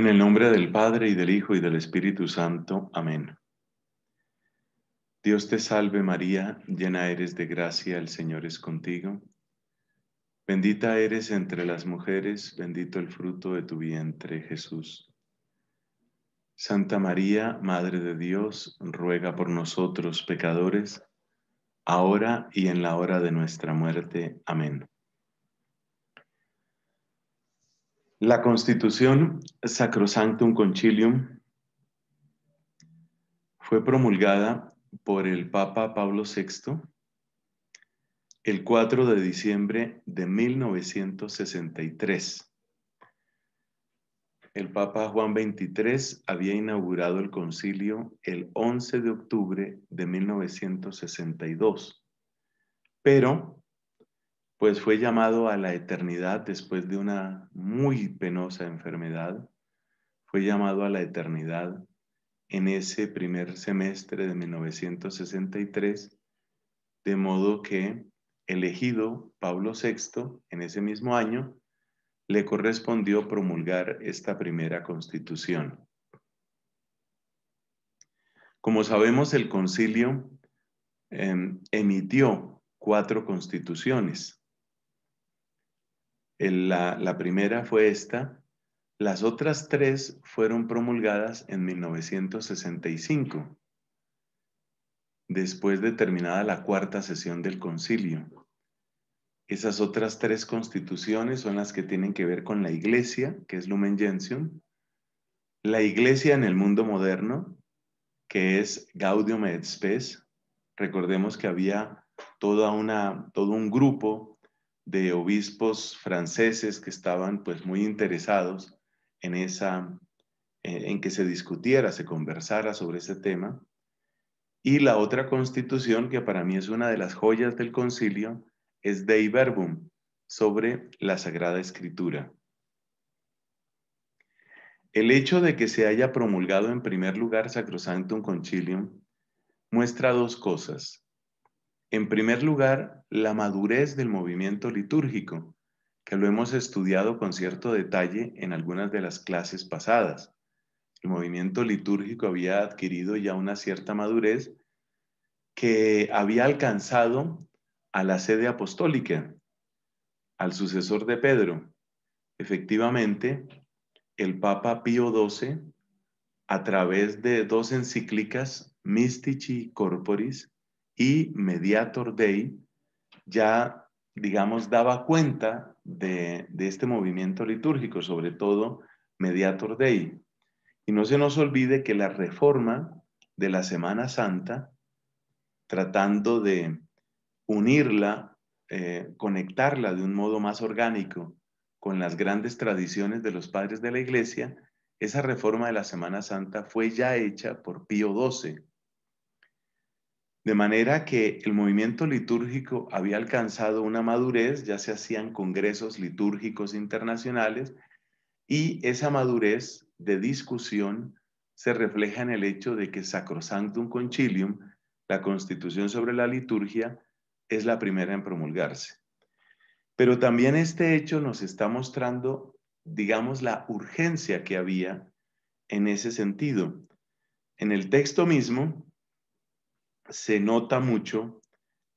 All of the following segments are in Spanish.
En el nombre del Padre y del Hijo y del Espíritu Santo. Amén. Dios te salve María, llena eres de gracia, el Señor es contigo. Bendita eres entre las mujeres, bendito el fruto de tu vientre, Jesús. Santa María, Madre de Dios, ruega por nosotros pecadores, ahora y en la hora de nuestra muerte. Amén. La Constitución Sacrosanctum Concilium fue promulgada por el Papa Pablo VI el 4 de diciembre de 1963. El Papa Juan XXIII había inaugurado el concilio el 11 de octubre de 1962, pero pues fue llamado a la eternidad después de una muy penosa enfermedad, fue llamado a la eternidad en ese primer semestre de 1963, de modo que elegido Pablo VI en ese mismo año, le correspondió promulgar esta primera constitución. Como sabemos, el concilio em, emitió cuatro constituciones. La, primera fue esta. Las otras tres fueron promulgadas en 1965, después de terminada la cuarta sesión del concilio. Esas otras tres constituciones son las que tienen que ver con la iglesia, que es Lumen Gentium, la iglesia en el mundo moderno, que es Gaudium et Spes. Recordemos que había toda una, todo un grupo de obispos franceses que estaban pues muy interesados en eh, en que se discutiera, se conversara sobre ese tema. Y la otra constitución, que para mí es una de las joyas del concilio, es Dei Verbum, sobre la Sagrada Escritura. El hecho de que se haya promulgado en primer lugar Sacrosanctum Concilium muestra dos cosas. En primer lugar, la madurez del movimiento litúrgico, que lo hemos estudiado con cierto detalle en algunas de las clases pasadas. El movimiento litúrgico había adquirido ya una cierta madurez que había alcanzado a la sede apostólica, al sucesor de Pedro. Efectivamente, el Papa Pío XII, a través de dos encíclicas, Mystici Corporis y Mediator Day ya, digamos, daba cuenta de, este movimiento litúrgico, sobre todo Mediator Day. Y no se nos olvide que la reforma de la Semana Santa, tratando de unirla, eh, conectarla de un modo más orgánico con las grandes tradiciones de los padres de la Iglesia, esa reforma de la Semana Santa fue ya hecha por Pío XII de manera que el movimiento litúrgico había alcanzado una madurez, ya se hacían congresos litúrgicos internacionales y esa madurez de discusión se refleja en el hecho de que Sacrosanctum Concilium, la constitución sobre la liturgia, es la primera en promulgarse. Pero también este hecho nos está mostrando, digamos, la urgencia que había en ese sentido. En el texto mismo, se nota mucho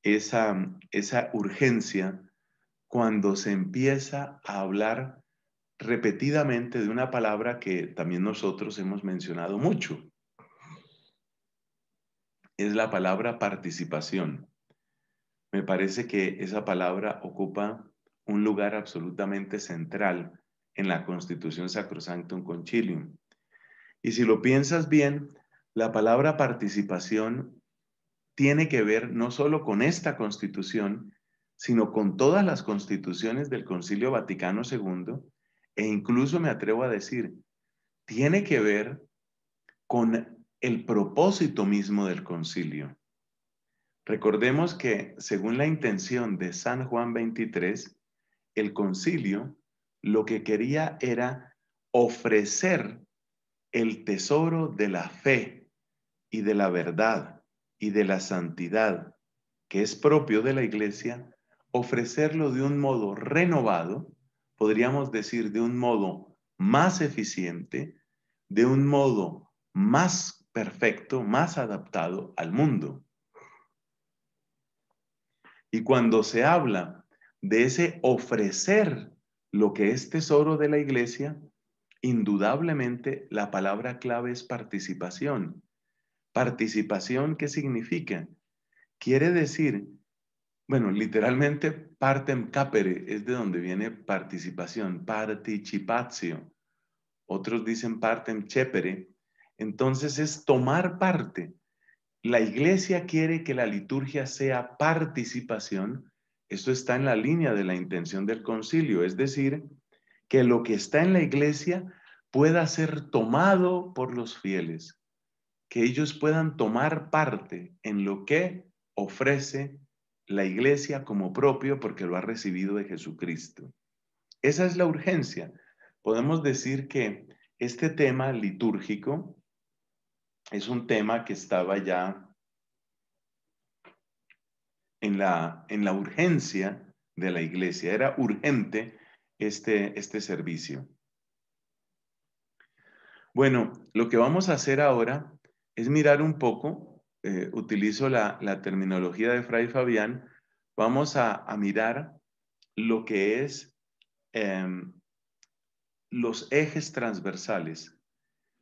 esa, esa urgencia cuando se empieza a hablar repetidamente de una palabra que también nosotros hemos mencionado mucho. Es la palabra participación. Me parece que esa palabra ocupa un lugar absolutamente central en la Constitución Sacrosanctum Concilium. Y si lo piensas bien, la palabra participación tiene que ver no solo con esta constitución, sino con todas las constituciones del Concilio Vaticano II, e incluso me atrevo a decir, tiene que ver con el propósito mismo del concilio. Recordemos que según la intención de San Juan 23, el concilio lo que quería era ofrecer el tesoro de la fe y de la verdad y de la santidad que es propio de la iglesia, ofrecerlo de un modo renovado, podríamos decir de un modo más eficiente, de un modo más perfecto, más adaptado al mundo. Y cuando se habla de ese ofrecer lo que es tesoro de la iglesia, indudablemente la palabra clave es participación. Participación, ¿qué significa? Quiere decir, bueno, literalmente partem capere es de donde viene participación, participatio. Otros dicen partem chepere. Entonces es tomar parte. La iglesia quiere que la liturgia sea participación. Esto está en la línea de la intención del concilio, es decir, que lo que está en la iglesia pueda ser tomado por los fieles que ellos puedan tomar parte en lo que ofrece la iglesia como propio porque lo ha recibido de Jesucristo. Esa es la urgencia. Podemos decir que este tema litúrgico es un tema que estaba ya en la, urgencia de la iglesia. Era urgente este, este servicio. Bueno, lo que vamos a hacer ahora es mirar un poco, eh, utilizo la, terminología de Fray Fabián, vamos a, mirar lo que es em, los ejes transversales.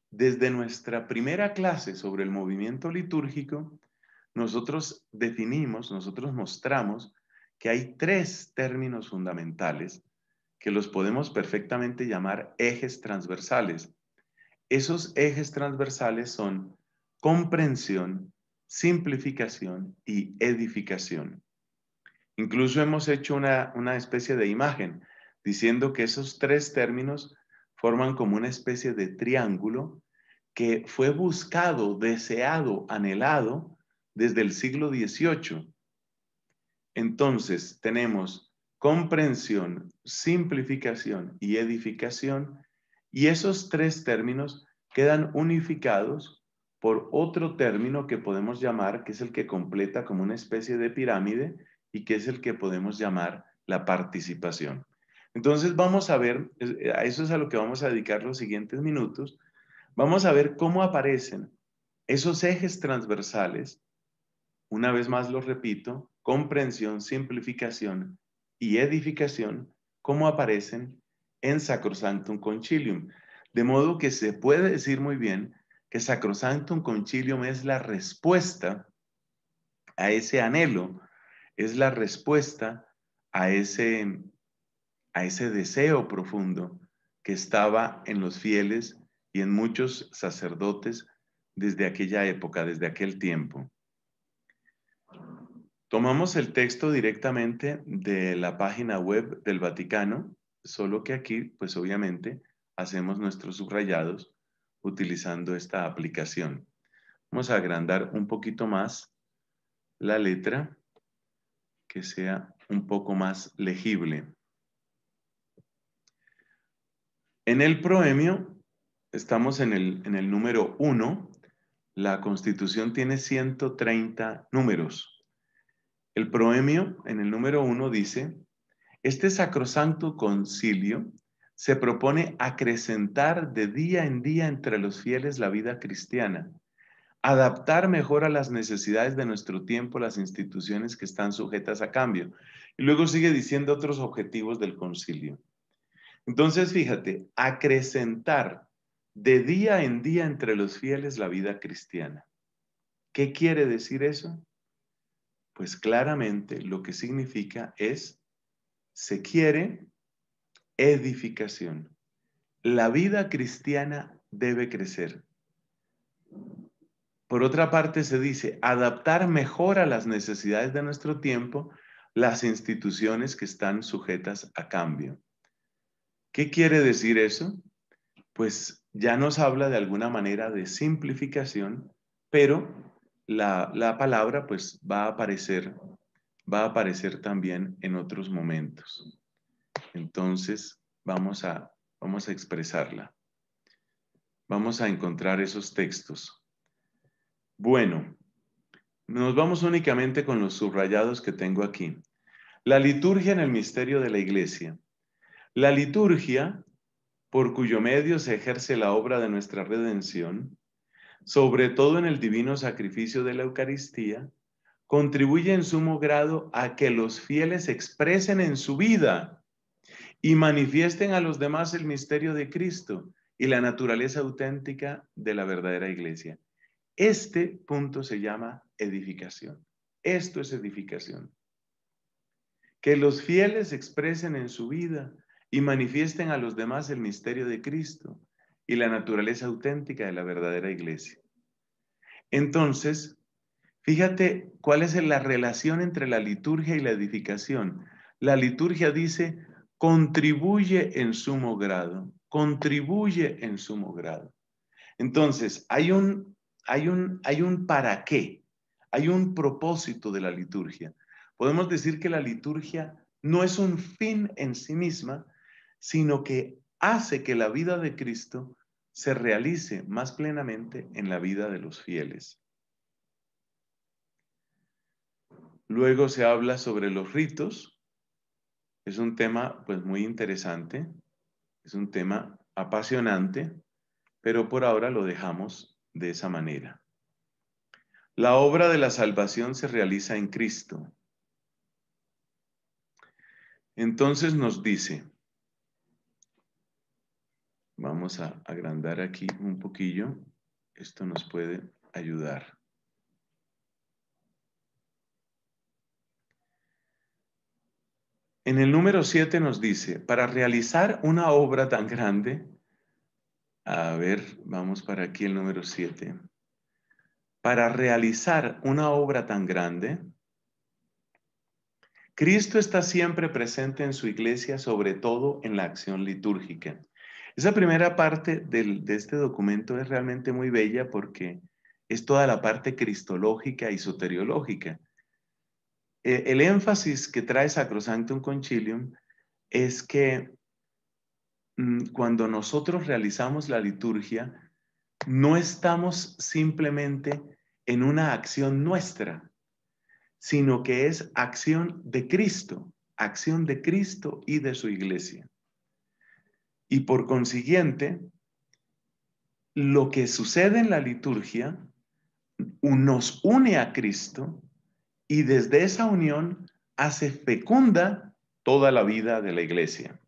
Desde nuestra primera clase sobre el movimiento litúrgico, nosotros definimos, nosotros mostramos que hay tres términos fundamentales que los podemos perfectamente llamar ejes transversales. Esos ejes transversales son comprensión, simplificación y edificación. Incluso hemos hecho una, especie de imagen diciendo que esos tres términos forman como una especie de triángulo que fue buscado, deseado, anhelado desde el siglo XVIII. Entonces tenemos comprensión, simplificación y edificación, y esos tres términos quedan unificados por otro término que podemos llamar, que es el que completa como una especie de pirámide y que es el que podemos llamar la participación. Entonces vamos a ver, eh, a eso es a lo que vamos a dedicar los siguientes minutos, vamos a ver cómo aparecen esos ejes transversales, una vez más lo repito, comprensión, simplificación y edificación, cómo aparecen en Sacrosanctum Concilium. De modo que se puede decir muy bien que Sacrosanctum Concilium es la respuesta a ese anhelo, es la respuesta a ese, a ese deseo profundo que estaba en los fieles y en muchos sacerdotes desde aquella época, desde aquel tiempo. Tomamos el texto directamente de la página web del Vaticano, solo que aquí, pues obviamente, hacemos nuestros subrayados utilizando esta aplicación. Vamos a agrandar un poquito más la letra que sea un poco más legible. En el proemio, estamos en el, número 1, la constitución tiene 130 números. El proemio en el número 1 dice, este sacrosanto concilio se propone acrecentar de día en día entre los fieles la vida cristiana, adaptar mejor a las necesidades de nuestro tiempo las instituciones que están sujetas a cambio. Y luego sigue diciendo otros objetivos del concilio. Entonces, fíjate, acrecentar de día en día entre los fieles la vida cristiana. ¿Qué quiere decir eso? Pues claramente lo que significa es, se quiere edificación. La vida cristiana debe crecer. Por otra parte, se dice adaptar mejor a las necesidades de nuestro tiempo las instituciones que están sujetas a cambio. ¿Qué quiere decir eso? Pues ya nos habla de alguna manera de simplificación, pero la, palabra pues va a aparecer, va a aparecer también en otros momentos. Entonces vamos a, vamos a expresarla. Vamos a encontrar esos textos. Bueno, nos vamos únicamente con los subrayados que tengo aquí. La liturgia en el misterio de la iglesia. La liturgia, por cuyo medio se ejerce la obra de nuestra redención, sobre todo en el divino sacrificio de la Eucaristía, contribuye en sumo grado a que los fieles expresen en su vida y manifiesten a los demás el misterio de Cristo y la naturaleza auténtica de la verdadera iglesia. Este punto se llama edificación. Esto es edificación. Que los fieles expresen en su vida y manifiesten a los demás el misterio de Cristo y la naturaleza auténtica de la verdadera iglesia. Entonces, fíjate cuál es la relación entre la liturgia y la edificación. La liturgia dice, contribuye en sumo grado, contribuye en sumo grado. Entonces, hay un, hay un, hay un para qué, hay un propósito de la liturgia. Podemos decir que la liturgia no es un fin en sí misma, sino que hace que la vida de Cristo se realice más plenamente en la vida de los fieles. Luego se habla sobre los ritos, es un tema pues muy interesante, es un tema apasionante, pero por ahora lo dejamos de esa manera. La obra de la salvación se realiza en Cristo. Entonces nos dice, vamos a agrandar aquí un poquillo, esto nos puede ayudar. En el número 7 nos dice, para realizar una obra tan grande, a ver, vamos para aquí el número 7. Para realizar una obra tan grande, Cristo está siempre presente en su iglesia, sobre todo en la acción litúrgica. Esa primera parte de este documento es realmente muy bella porque es toda la parte cristológica y soteriológica. Eh, el énfasis que trae Sacrosanctum Concilium es que mm, cuando nosotros realizamos la liturgia, no estamos simplemente en una acción nuestra, sino que es acción de Cristo, acción de Cristo y de su iglesia. Y por consiguiente, lo que sucede en la liturgia nos une a Cristo y desde esa unión hace fecunda toda la vida de la iglesia.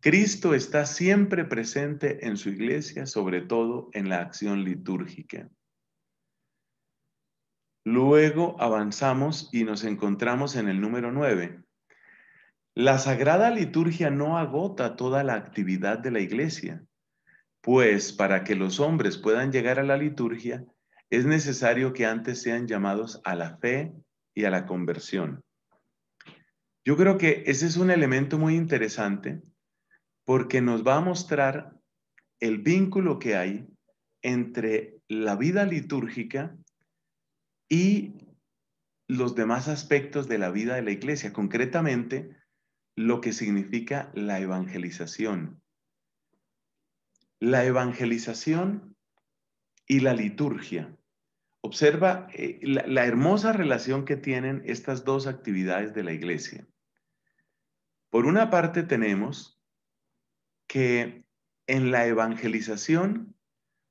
Cristo está siempre presente en su iglesia, sobre todo en la acción litúrgica. Luego avanzamos y nos encontramos en el número nueve. La sagrada liturgia no agota toda la actividad de la iglesia, pues para que los hombres puedan llegar a la liturgia, es necesario que antes sean llamados a la fe y a la conversión. Yo creo que ese es un elemento muy interesante porque nos va a mostrar el vínculo que hay entre la vida litúrgica y los demás aspectos de la vida de la iglesia, concretamente lo que significa la evangelización. La evangelización y la liturgia. Observa eh, la hermosa relación que tienen estas dos actividades de la iglesia. Por una parte tenemos que en la evangelización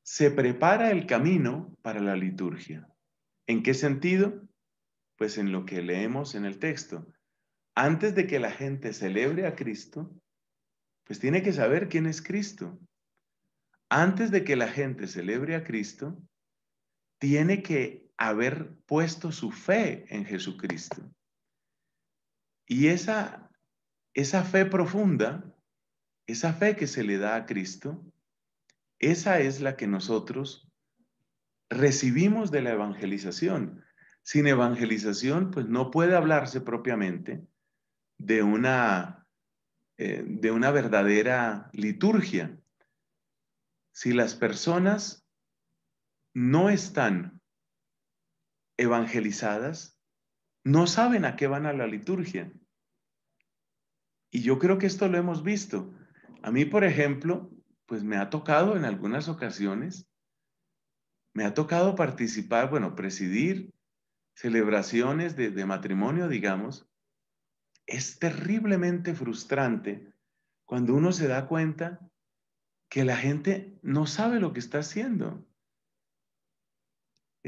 se prepara el camino para la liturgia. ¿En qué sentido? Pues en lo que leemos en el texto. Antes de que la gente celebre a Cristo, pues tiene que saber quién es Cristo. Antes de que la gente celebre a Cristo, tiene que haber puesto su fe en Jesucristo. Y esa, esa fe profunda, esa fe que se le da a Cristo, esa es la que nosotros recibimos de la evangelización. Sin evangelización, pues no puede hablarse propiamente de una, eh, de una verdadera liturgia. Si las personas no están evangelizadas no saben a qué van a la liturgia. Y yo creo que esto lo hemos visto. A mí, por ejemplo, pues me ha tocado en algunas ocasiones, me ha tocado participar, bueno, presidir celebraciones de, de matrimonio, digamos. Es terriblemente frustrante cuando uno se da cuenta que la gente no sabe lo que está haciendo.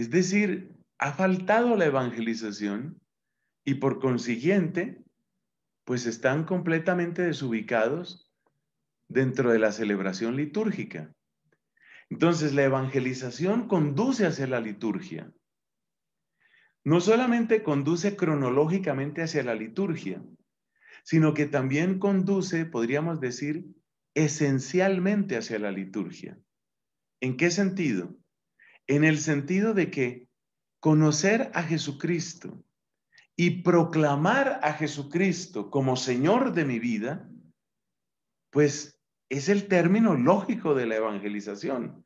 Es decir, ha faltado la evangelización y por consiguiente, pues están completamente desubicados dentro de la celebración litúrgica. Entonces, la evangelización conduce hacia la liturgia. No solamente conduce cronológicamente hacia la liturgia, sino que también conduce, podríamos decir, esencialmente hacia la liturgia. ¿En qué sentido? en el sentido de que conocer a Jesucristo y proclamar a Jesucristo como Señor de mi vida, pues es el término lógico de la evangelización.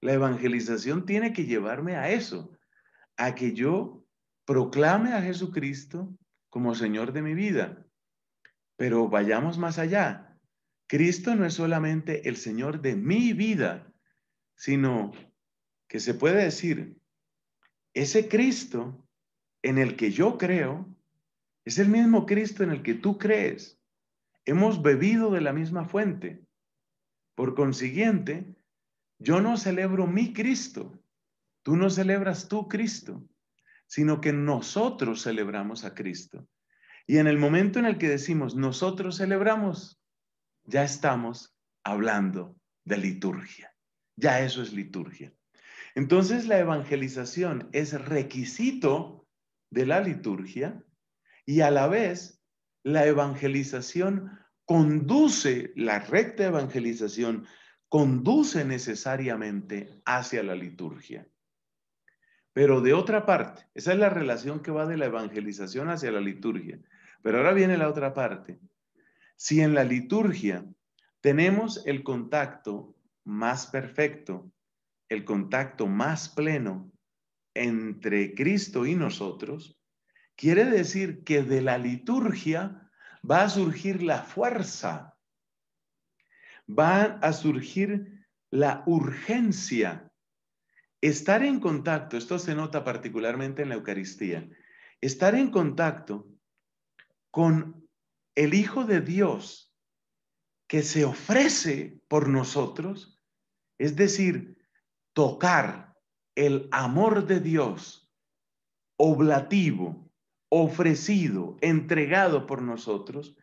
La evangelización tiene que llevarme a eso, a que yo proclame a Jesucristo como Señor de mi vida. Pero vayamos más allá. Cristo no es solamente el Señor de mi vida, sino que se puede decir, ese Cristo en el que yo creo es el mismo Cristo en el que tú crees. Hemos bebido de la misma fuente. Por consiguiente, yo no celebro mi Cristo, tú no celebras tu Cristo, sino que nosotros celebramos a Cristo. Y en el momento en el que decimos nosotros celebramos, ya estamos hablando de liturgia. Ya eso es liturgia. Entonces la evangelización es requisito de la liturgia y a la vez la evangelización conduce, la recta evangelización conduce necesariamente hacia la liturgia. Pero de otra parte, esa es la relación que va de la evangelización hacia la liturgia. Pero ahora viene la otra parte. Si en la liturgia tenemos el contacto más perfecto el contacto más pleno entre Cristo y nosotros, quiere decir que de la liturgia va a surgir la fuerza, va a surgir la urgencia. Estar en contacto, esto se nota particularmente en la Eucaristía, estar en contacto con el Hijo de Dios que se ofrece por nosotros, es decir, tocar el amor de Dios oblativo, ofrecido, entregado por nosotros,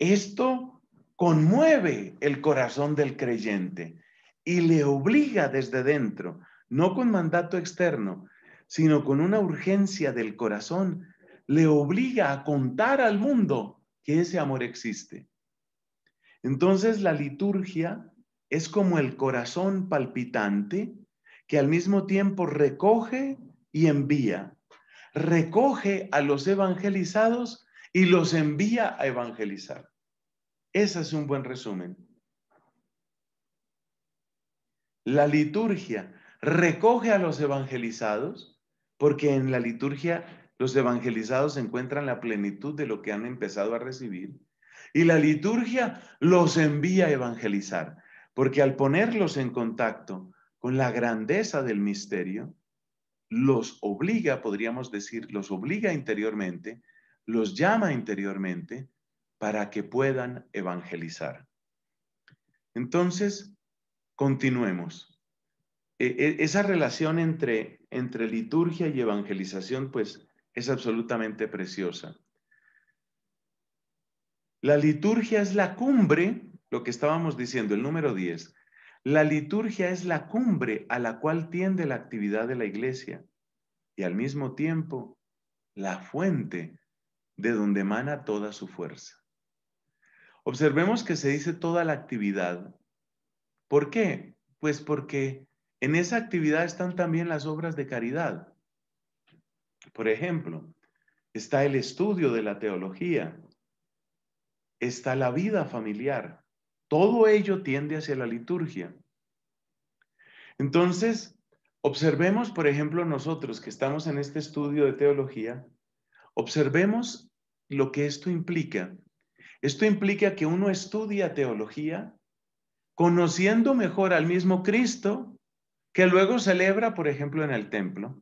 esto conmueve el corazón del creyente y le obliga desde dentro, no con mandato externo, sino con una urgencia del corazón, le obliga a contar al mundo que ese amor existe. Entonces la liturgia es como el corazón palpitante que al mismo tiempo recoge y envía. Recoge a los evangelizados y los envía a evangelizar. Ese es un buen resumen. La liturgia recoge a los evangelizados, porque en la liturgia los evangelizados encuentran la plenitud de lo que han empezado a recibir, y la liturgia los envía a evangelizar, porque al ponerlos en contacto con la grandeza del misterio, los obliga, podríamos decir, los obliga interiormente, los llama interiormente para que puedan evangelizar. Entonces, continuemos. E, e, esa relación entre, entre liturgia y evangelización, pues, es absolutamente preciosa. La liturgia es la cumbre, lo que estábamos diciendo, el número 10, la liturgia es la cumbre a la cual tiende la actividad de la iglesia y al mismo tiempo la fuente de donde emana toda su fuerza. Observemos que se dice toda la actividad. ¿Por qué? Pues porque en esa actividad están también las obras de caridad. Por ejemplo, está el estudio de la teología, está la vida familiar, todo ello tiende hacia la liturgia. Entonces, observemos, por ejemplo, nosotros que estamos en este estudio de teología, observemos lo que esto implica. Esto implica que uno estudia teología conociendo mejor al mismo Cristo que luego celebra, por ejemplo, en el templo.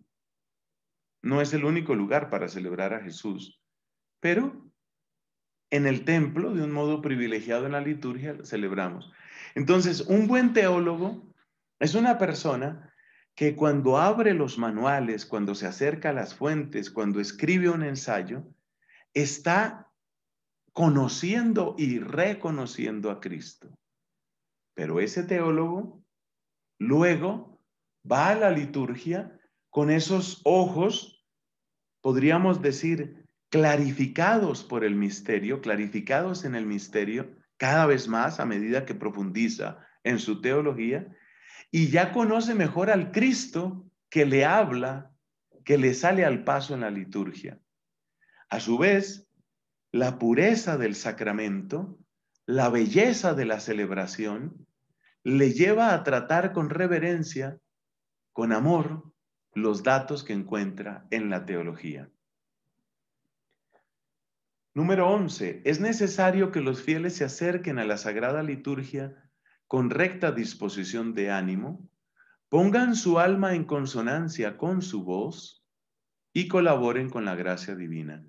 No es el único lugar para celebrar a Jesús, pero en el templo, de un modo privilegiado en la liturgia, celebramos. Entonces, un buen teólogo es una persona que cuando abre los manuales, cuando se acerca a las fuentes, cuando escribe un ensayo, está conociendo y reconociendo a Cristo. Pero ese teólogo luego va a la liturgia con esos ojos, podríamos decir, clarificados por el misterio, clarificados en el misterio cada vez más a medida que profundiza en su teología y ya conoce mejor al Cristo que le habla, que le sale al paso en la liturgia. A su vez, la pureza del sacramento, la belleza de la celebración, le lleva a tratar con reverencia, con amor, los datos que encuentra en la teología. Número 11. Es necesario que los fieles se acerquen a la sagrada liturgia con recta disposición de ánimo, pongan su alma en consonancia con su voz y colaboren con la gracia divina.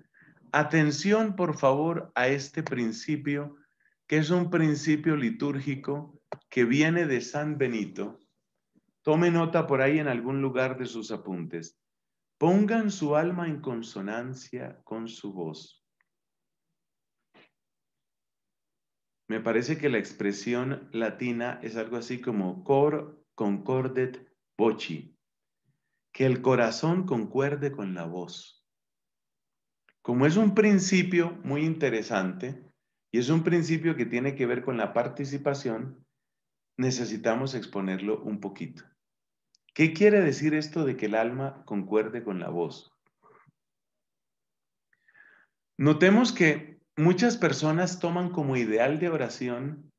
Atención, por favor, a este principio, que es un principio litúrgico que viene de San Benito. Tome nota por ahí en algún lugar de sus apuntes. Pongan su alma en consonancia con su voz. Me parece que la expresión latina es algo así como cor concordet voci, que el corazón concuerde con la voz. Como es un principio muy interesante y es un principio que tiene que ver con la participación, necesitamos exponerlo un poquito. ¿Qué quiere decir esto de que el alma concuerde con la voz? Notemos que muchas personas toman como ideal de oración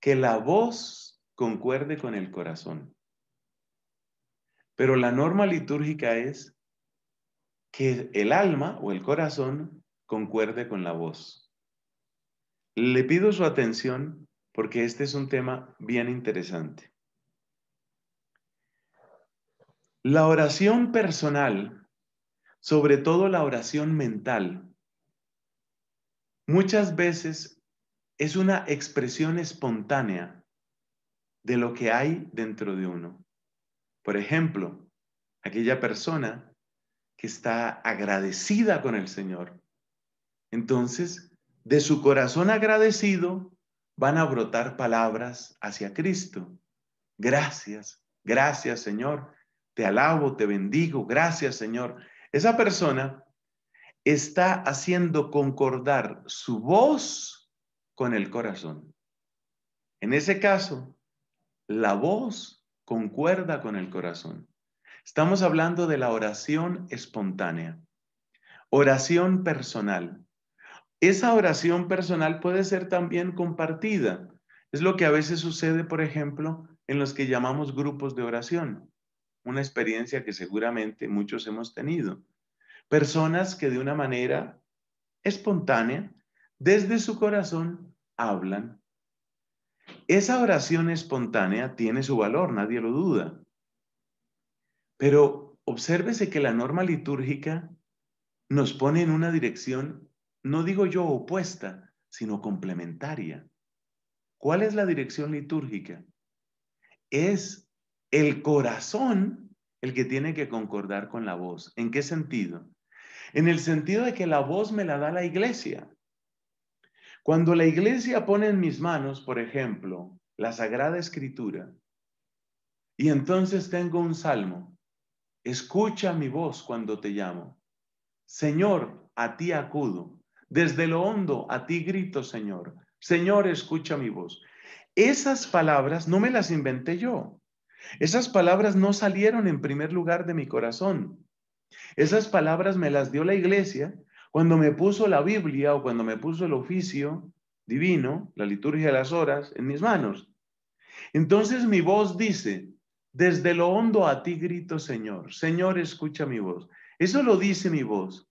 que la voz concuerde con el corazón. Pero la norma litúrgica es que el alma o el corazón concuerde con la voz. Le pido su atención porque este es un tema bien interesante. La oración personal, sobre todo la oración mental, muchas veces es una expresión espontánea de lo que hay dentro de uno. Por ejemplo, aquella persona que está agradecida con el Señor. Entonces, de su corazón agradecido van a brotar palabras hacia Cristo. Gracias, gracias Señor, te alabo, te bendigo, gracias Señor. Esa persona está haciendo concordar su voz con el corazón. En ese caso, la voz concuerda con el corazón. Estamos hablando de la oración espontánea, oración personal. Esa oración personal puede ser también compartida. Es lo que a veces sucede, por ejemplo, en los que llamamos grupos de oración, una experiencia que seguramente muchos hemos tenido Personas que de una manera espontánea, desde su corazón, hablan. Esa oración espontánea tiene su valor, nadie lo duda. Pero obsérvese que la norma litúrgica nos pone en una dirección, no digo yo opuesta, sino complementaria. ¿Cuál es la dirección litúrgica? Es el corazón el que tiene que concordar con la voz. ¿En qué sentido? en el sentido de que la voz me la da la iglesia. Cuando la iglesia pone en mis manos, por ejemplo, la Sagrada Escritura, y entonces tengo un salmo, escucha mi voz cuando te llamo. Señor, a ti acudo. Desde lo hondo, a ti grito, Señor. Señor, escucha mi voz. Esas palabras no me las inventé yo. Esas palabras no salieron en primer lugar de mi corazón. Esas palabras me las dio la iglesia cuando me puso la Biblia o cuando me puso el oficio divino, la liturgia de las horas, en mis manos. Entonces mi voz dice, desde lo hondo a ti grito, Señor, Señor, escucha mi voz. Eso lo dice mi voz.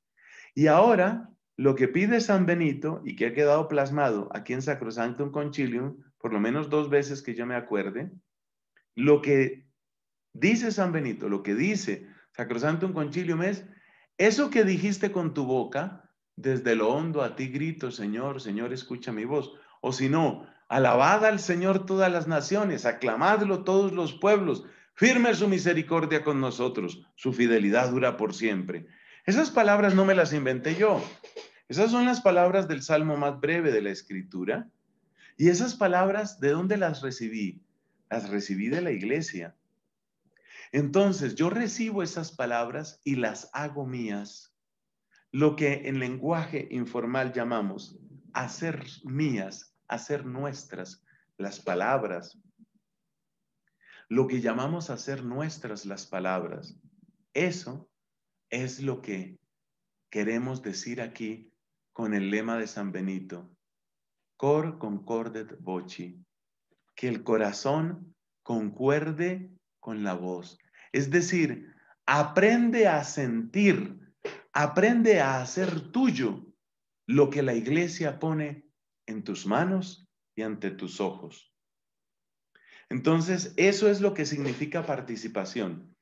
Y ahora lo que pide San Benito y que ha quedado plasmado aquí en Sacrosanctum Concilium, por lo menos dos veces que yo me acuerde, lo que dice San Benito, lo que dice un Concilium es, eso que dijiste con tu boca, desde lo hondo a ti grito, Señor, Señor, escucha mi voz. O si no, alabad al Señor todas las naciones, aclamadlo todos los pueblos, firme su misericordia con nosotros, su fidelidad dura por siempre. Esas palabras no me las inventé yo. Esas son las palabras del salmo más breve de la escritura. Y esas palabras, ¿de dónde las recibí? Las recibí de la iglesia. Entonces yo recibo esas palabras y las hago mías, lo que en lenguaje informal llamamos hacer mías, hacer nuestras las palabras, lo que llamamos hacer nuestras las palabras. Eso es lo que queremos decir aquí con el lema de San Benito, cor concordet voci, que el corazón concuerde con la voz. Es decir, aprende a sentir, aprende a hacer tuyo lo que la iglesia pone en tus manos y ante tus ojos. Entonces, eso es lo que significa participación.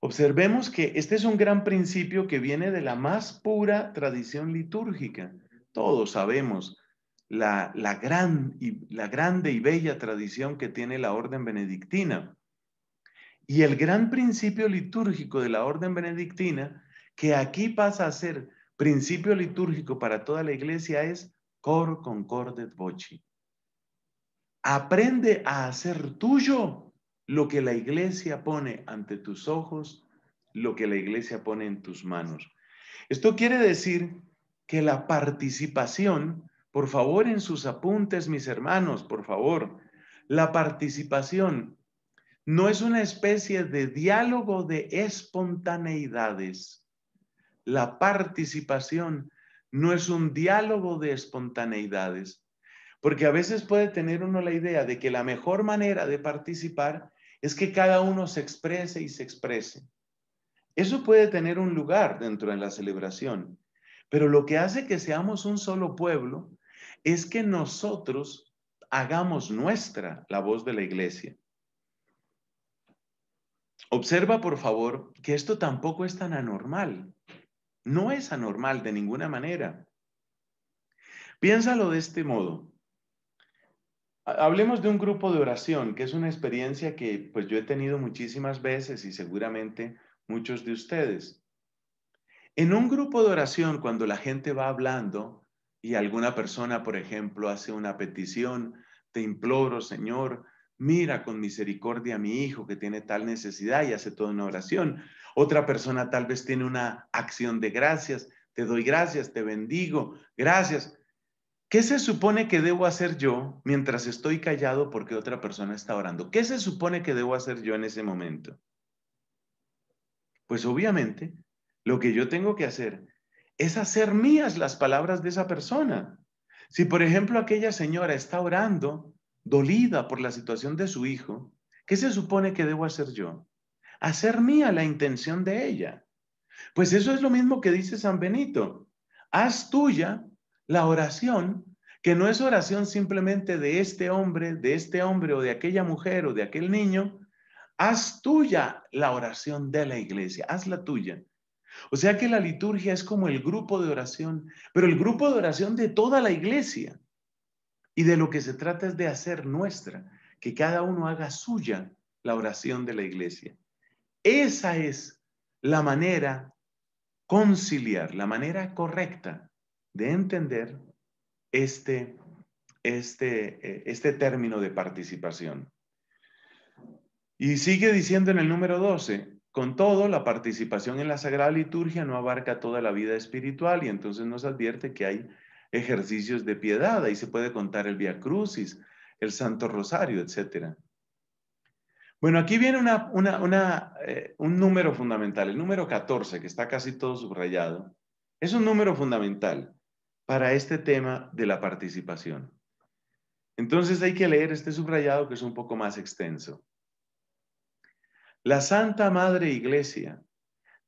Observemos que este es un gran principio que viene de la más pura tradición litúrgica. Todos sabemos la, gran la grande y bella tradición que tiene la orden benedictina. Y el gran principio litúrgico de la orden benedictina, que aquí pasa a ser principio litúrgico para toda la iglesia, es cor concordet voci. Aprende a hacer tuyo lo que la iglesia pone ante tus ojos, lo que la iglesia pone en tus manos. Esto quiere decir que la participación, por favor en sus apuntes, mis hermanos, por favor, la participación no es una especie de diálogo de espontaneidades. La participación no es un diálogo de espontaneidades, porque a veces puede tener uno la idea de que la mejor manera de participar es que cada uno se exprese y se exprese. Eso puede tener un lugar dentro de la celebración, pero lo que hace que seamos un solo pueblo es que nosotros hagamos nuestra la voz de la iglesia. Observa, por favor, que esto tampoco es tan anormal. No es anormal de ninguna manera. Piénsalo de este modo. Hablemos de un grupo de oración, que es una experiencia que pues yo he tenido muchísimas veces y seguramente muchos de ustedes. En un grupo de oración, cuando la gente va hablando y alguna persona, por ejemplo, hace una petición, te imploro, Señor, mira con misericordia a mi hijo que tiene tal necesidad y hace toda una oración. Otra persona tal vez tiene una acción de gracias, te doy gracias, te bendigo, gracias. ¿Qué se supone que debo hacer yo mientras estoy callado porque otra persona está orando? ¿Qué se supone que debo hacer yo en ese momento? Pues obviamente, lo que yo tengo que hacer es hacer mías las palabras de esa persona. Si por ejemplo aquella señora está orando dolida por la situación de su hijo, ¿qué se supone que debo hacer yo? Hacer mía la intención de ella. Pues eso es lo mismo que dice San Benito. Haz tuya la oración, que no es oración simplemente de este hombre, de este hombre o de aquella mujer o de aquel niño. Haz tuya la oración de la iglesia, hazla tuya. O sea que la liturgia es como el grupo de oración, pero el grupo de oración de toda la iglesia. Y de lo que se trata es de hacer nuestra, que cada uno haga suya la oración de la iglesia. Esa es la manera conciliar, la manera correcta de entender este, este, eh, este término de participación. Y sigue diciendo en el número 12, con todo, la participación en la Sagrada Liturgia no abarca toda la vida espiritual y entonces nos advierte que hay ejercicios de piedad. Ahí se puede contar el Via Crucis, el Santo Rosario, etc. Bueno, aquí viene una, eh, un número fundamental, el número 14, que está casi todo subrayado. Es un número fundamental para este tema de la participación. Entonces hay que leer este subrayado que es un poco más extenso. La Santa Madre Iglesia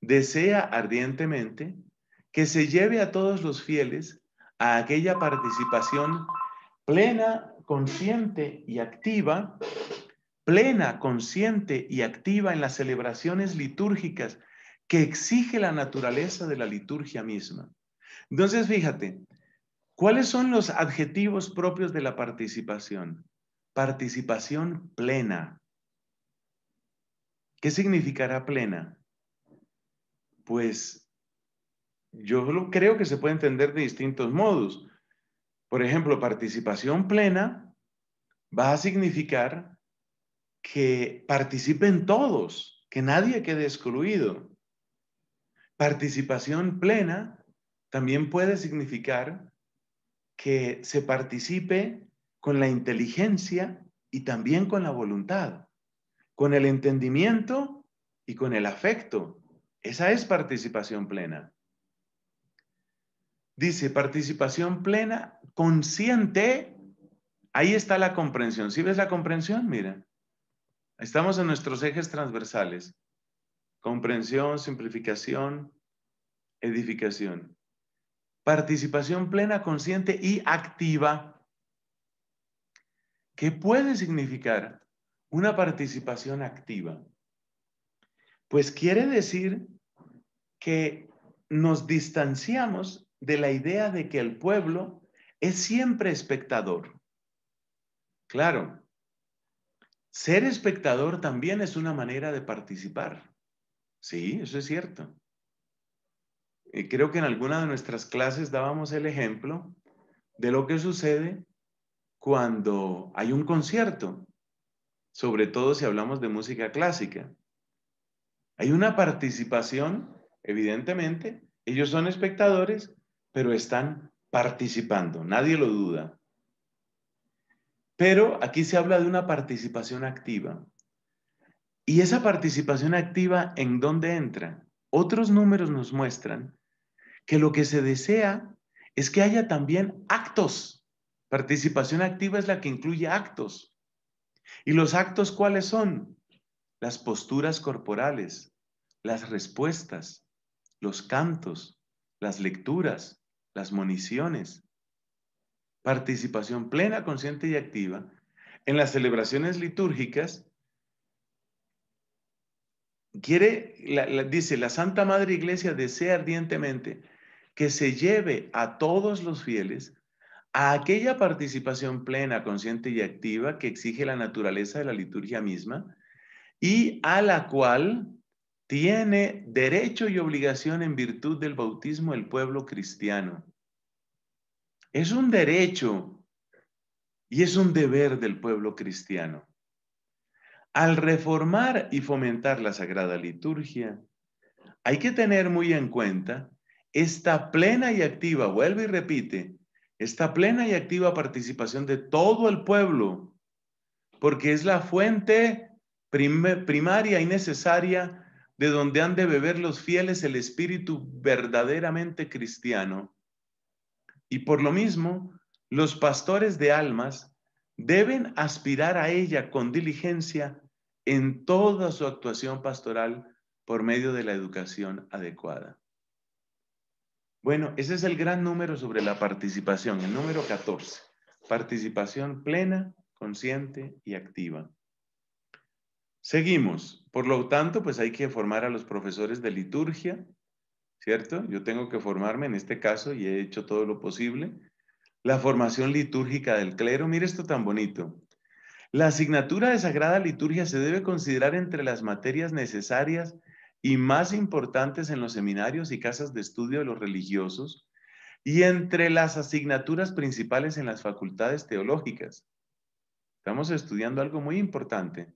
desea ardientemente que se lleve a todos los fieles a aquella participación plena, consciente y activa, plena, consciente y activa en las celebraciones litúrgicas que exige la naturaleza de la liturgia misma. Entonces, fíjate, ¿cuáles son los adjetivos propios de la participación? Participación plena. ¿Qué significará plena? Pues yo creo que se puede entender de distintos modos. Por ejemplo, participación plena va a significar que participen todos, que nadie quede excluido. Participación plena también puede significar que se participe con la inteligencia y también con la voluntad, con el entendimiento y con el afecto. Esa es participación plena. Dice, participación plena, consciente. Ahí está la comprensión. ¿Sí ves la comprensión? Mira. Estamos en nuestros ejes transversales. Comprensión, simplificación, edificación. Participación plena, consciente y activa. ¿Qué puede significar una participación activa? Pues quiere decir que nos distanciamos de la idea de que el pueblo es siempre espectador. Claro, ser espectador también es una manera de participar. Sí, eso es cierto. Eh, creo que en alguna de nuestras clases dábamos el ejemplo de lo que sucede cuando hay un concierto, sobre todo si hablamos de música clásica. Hay una participación, evidentemente, ellos son espectadores, pero están participando, nadie lo duda. Pero aquí se habla de una participación activa. ¿Y esa participación activa en dónde entra? Otros números nos muestran que lo que se desea es que haya también actos. Participación activa es la que incluye actos. ¿Y los actos cuáles son? Las posturas corporales, las respuestas, los cantos, las lecturas, las municiones. Participación plena, consciente y activa en las celebraciones litúrgicas. Quiere, dice, la Santa Madre Iglesia desea ardientemente que se lleve a todos los fieles a aquella participación plena, consciente y activa que exige la naturaleza de la liturgia misma y a la cual tiene derecho y obligación en virtud del bautismo el pueblo cristiano. Es un derecho y es un deber del pueblo cristiano. Al reformar y fomentar la Sagrada Liturgia, hay que tener muy en cuenta esta plena y activa, vuelve y repite, esta plena y activa participación de todo el pueblo, porque es la fuente primaria y necesaria de donde han de beber los fieles el espíritu verdaderamente cristiano. Y por lo mismo, los pastores de almas deben aspirar a ella con diligencia en toda su actuación pastoral por medio de la educación adecuada. Bueno, ese es el gran número sobre la participación, el número 14, participación plena, consciente y activa. Seguimos. Por lo tanto, pues hay que formar a los profesores de liturgia, ¿cierto? Yo tengo que formarme en este caso y he hecho todo lo posible. La formación litúrgica del clero, mire esto tan bonito. La asignatura de Sagrada Liturgia se debe considerar entre las materias necesarias y más importantes en los seminarios y casas de estudio de los religiosos y entre las asignaturas principales en las facultades teológicas. Estamos estudiando algo muy importante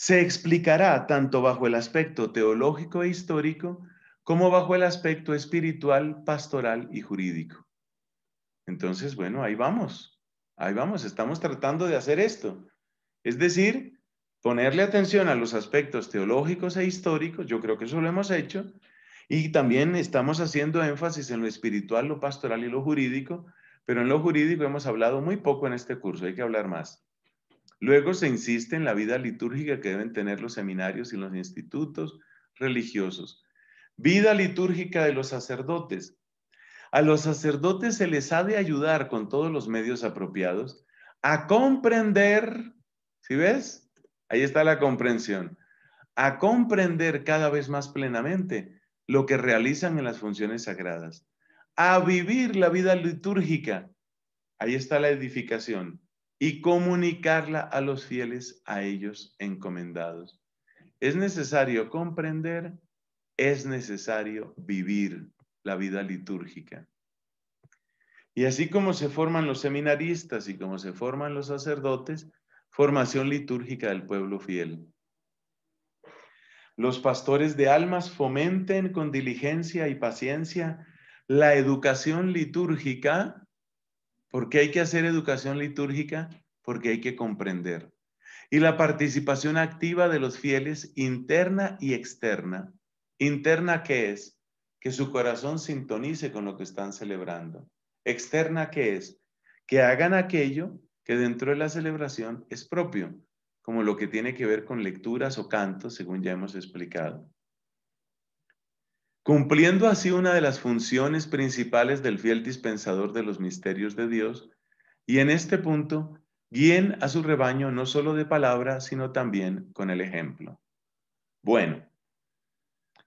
se explicará tanto bajo el aspecto teológico e histórico como bajo el aspecto espiritual, pastoral y jurídico. Entonces, bueno, ahí vamos, ahí vamos, estamos tratando de hacer esto. Es decir, ponerle atención a los aspectos teológicos e históricos, yo creo que eso lo hemos hecho, y también estamos haciendo énfasis en lo espiritual, lo pastoral y lo jurídico, pero en lo jurídico hemos hablado muy poco en este curso, hay que hablar más. Luego se insiste en la vida litúrgica que deben tener los seminarios y los institutos religiosos. Vida litúrgica de los sacerdotes. A los sacerdotes se les ha de ayudar con todos los medios apropiados a comprender, ¿sí ves? Ahí está la comprensión, a comprender cada vez más plenamente lo que realizan en las funciones sagradas, a vivir la vida litúrgica. Ahí está la edificación y comunicarla a los fieles a ellos encomendados. Es necesario comprender, es necesario vivir la vida litúrgica. Y así como se forman los seminaristas y como se forman los sacerdotes, formación litúrgica del pueblo fiel. Los pastores de almas fomenten con diligencia y paciencia la educación litúrgica ¿Por hay que hacer educación litúrgica? Porque hay que comprender. Y la participación activa de los fieles interna y externa. Interna, ¿qué es? Que su corazón sintonice con lo que están celebrando. Externa, ¿qué es? Que hagan aquello que dentro de la celebración es propio, como lo que tiene que ver con lecturas o cantos, según ya hemos explicado. Cumpliendo así una de las funciones principales del fiel dispensador de los misterios de Dios, y en este punto, guíen a su rebaño no solo de palabra, sino también con el ejemplo. Bueno,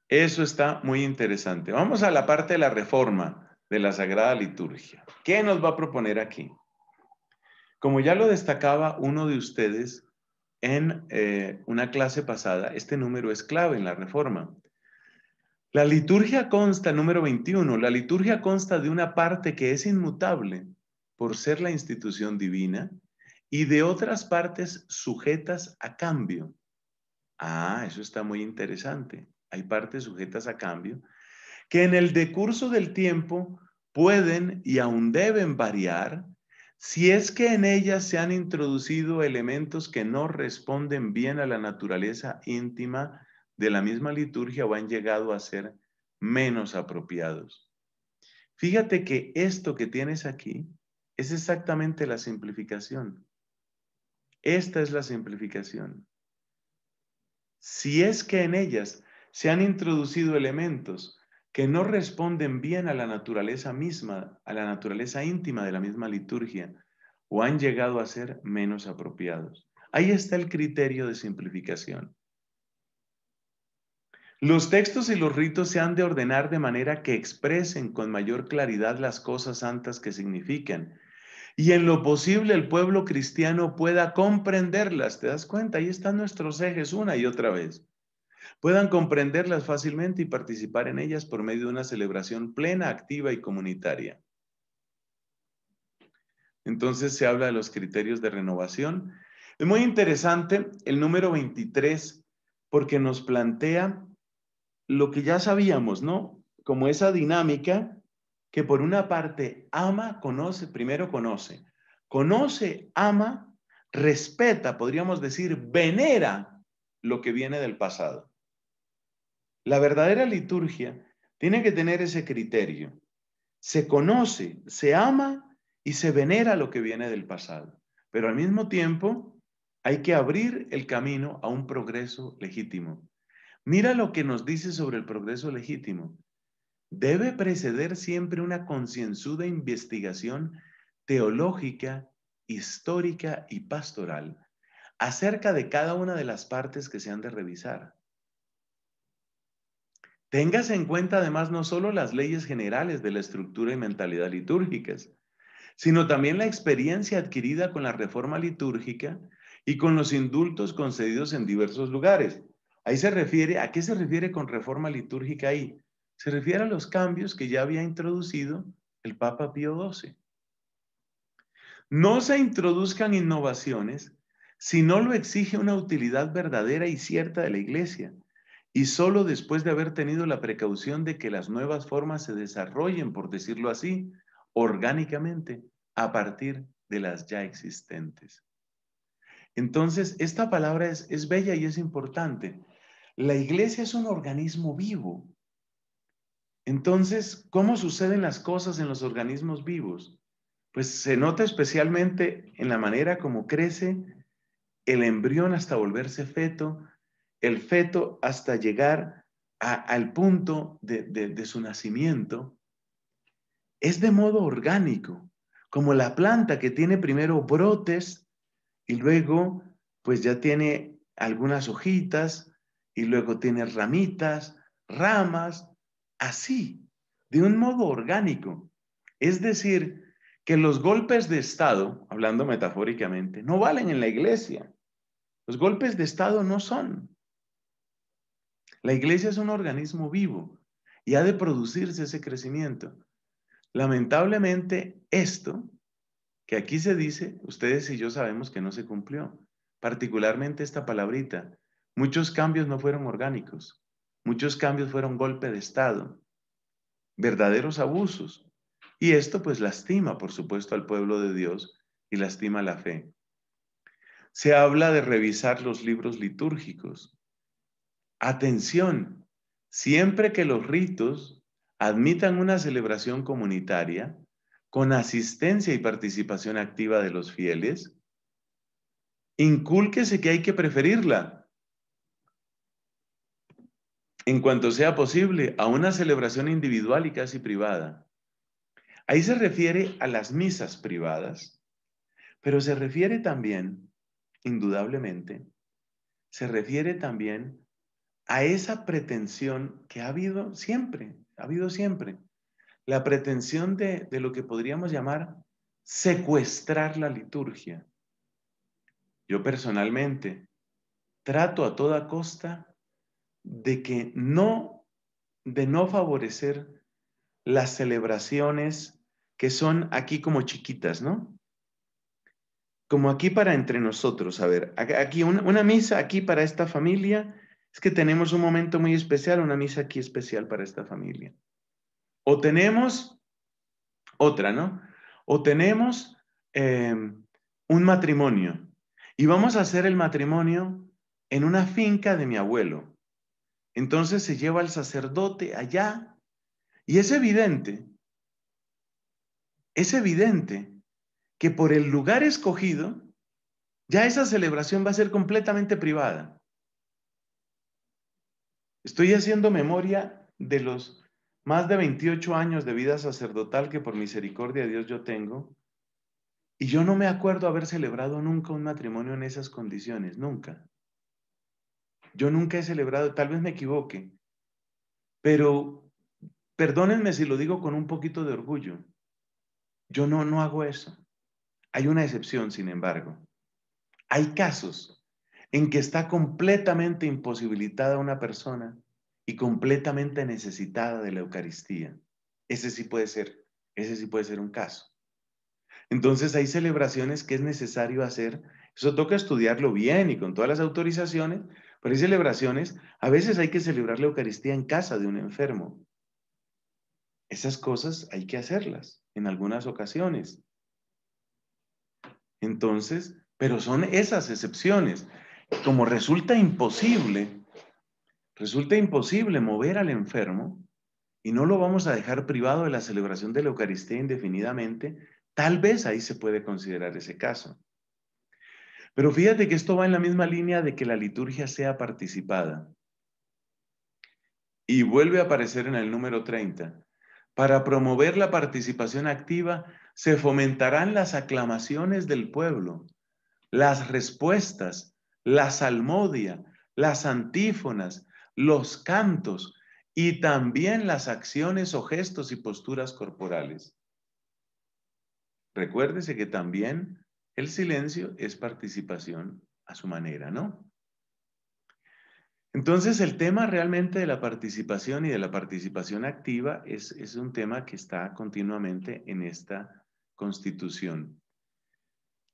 eso está muy interesante. Vamos a la parte de la reforma de la Sagrada Liturgia. ¿Qué nos va a proponer aquí? Como ya lo destacaba uno de ustedes en eh, una clase pasada, este número es clave en la reforma. La liturgia consta, número 21, la liturgia consta de una parte que es inmutable por ser la institución divina y de otras partes sujetas a cambio. Ah, eso está muy interesante. Hay partes sujetas a cambio que en el decurso del tiempo pueden y aún deben variar si es que en ellas se han introducido elementos que no responden bien a la naturaleza íntima de la misma liturgia o han llegado a ser menos apropiados. Fíjate que esto que tienes aquí es exactamente la simplificación. Esta es la simplificación. Si es que en ellas se han introducido elementos que no responden bien a la naturaleza misma, a la naturaleza íntima de la misma liturgia, o han llegado a ser menos apropiados. Ahí está el criterio de simplificación. Los textos y los ritos se han de ordenar de manera que expresen con mayor claridad las cosas santas que significan y en lo posible el pueblo cristiano pueda comprenderlas. ¿Te das cuenta? Ahí están nuestros ejes una y otra vez. Puedan comprenderlas fácilmente y participar en ellas por medio de una celebración plena, activa y comunitaria. Entonces se habla de los criterios de renovación. Es muy interesante el número 23 porque nos plantea lo que ya sabíamos, ¿no? Como esa dinámica que por una parte ama, conoce, primero conoce, conoce, ama, respeta, podríamos decir, venera lo que viene del pasado. La verdadera liturgia tiene que tener ese criterio. Se conoce, se ama y se venera lo que viene del pasado, pero al mismo tiempo hay que abrir el camino a un progreso legítimo, Mira lo que nos dice sobre el progreso legítimo. Debe preceder siempre una concienzuda investigación teológica, histórica y pastoral acerca de cada una de las partes que se han de revisar. Téngase en cuenta además no solo las leyes generales de la estructura y mentalidad litúrgicas, sino también la experiencia adquirida con la reforma litúrgica y con los indultos concedidos en diversos lugares. Ahí se refiere, ¿a qué se refiere con reforma litúrgica ahí? Se refiere a los cambios que ya había introducido el Papa Pío XII. No se introduzcan innovaciones si no lo exige una utilidad verdadera y cierta de la Iglesia, y solo después de haber tenido la precaución de que las nuevas formas se desarrollen, por decirlo así, orgánicamente, a partir de las ya existentes. Entonces, esta palabra es, es bella y es importante. La iglesia es un organismo vivo. Entonces, ¿cómo suceden las cosas en los organismos vivos? Pues se nota especialmente en la manera como crece el embrión hasta volverse feto, el feto hasta llegar al punto de, de su nacimiento. Es de modo orgánico, como la planta que tiene primero brotes y luego pues ya tiene algunas hojitas, y luego tiene ramitas, ramas, así, de un modo orgánico. Es decir, que los golpes de Estado, hablando metafóricamente, no valen en la iglesia. Los golpes de Estado no son. La iglesia es un organismo vivo y ha de producirse ese crecimiento. Lamentablemente, esto que aquí se dice, ustedes y yo sabemos que no se cumplió, particularmente esta palabrita, Muchos cambios no fueron orgánicos, muchos cambios fueron golpe de Estado, verdaderos abusos. Y esto pues lastima, por supuesto, al pueblo de Dios y lastima la fe. Se habla de revisar los libros litúrgicos. Atención, siempre que los ritos admitan una celebración comunitaria, con asistencia y participación activa de los fieles, incúlquese que hay que preferirla en cuanto sea posible, a una celebración individual y casi privada. Ahí se refiere a las misas privadas, pero se refiere también, indudablemente, se refiere también a esa pretensión que ha habido siempre, ha habido siempre, la pretensión de, de lo que podríamos llamar secuestrar la liturgia. Yo personalmente trato a toda costa de que no, de no favorecer las celebraciones que son aquí como chiquitas, ¿no? Como aquí para entre nosotros, a ver, aquí una, misa, aquí para esta familia, es que tenemos un momento muy especial, una misa aquí especial para esta familia. O tenemos otra, ¿no? O tenemos eh, un matrimonio y vamos a hacer el matrimonio en una finca de mi abuelo. Entonces se lleva al sacerdote allá y es evidente, es evidente que por el lugar escogido, ya esa celebración va a ser completamente privada. Estoy haciendo memoria de los más de 28 años de vida sacerdotal que por misericordia de Dios yo tengo, y yo no me acuerdo haber celebrado nunca un matrimonio en esas condiciones, nunca. Yo nunca he celebrado, tal vez me equivoque, pero perdónenme si lo digo con un poquito de orgullo. Yo no, no hago eso. Hay una excepción, sin embargo. Hay casos en que está completamente imposibilitada una persona y completamente necesitada de la Eucaristía. Ese sí puede ser, ese sí puede ser un caso. Entonces hay celebraciones que es necesario hacer. Eso toca estudiarlo bien y con todas las autorizaciones, pero hay celebraciones, a veces hay que celebrar la Eucaristía en casa de un enfermo. Esas cosas hay que hacerlas en algunas ocasiones. Entonces, pero son esas excepciones. Como resulta imposible, resulta imposible mover al enfermo y no lo vamos a dejar privado de la celebración de la Eucaristía indefinidamente, tal vez ahí se puede considerar ese caso. Pero fíjate que esto va en la misma línea de que la liturgia sea participada. Y vuelve a aparecer en el número 30. Para promover la participación activa, se fomentarán las aclamaciones del pueblo, las respuestas, la salmodia, las antífonas, los cantos y también las acciones o gestos y posturas corporales. Recuérdese que también el silencio es participación a su manera, ¿no? Entonces, el tema realmente de la participación y de la participación activa es, es un tema que está continuamente en esta constitución.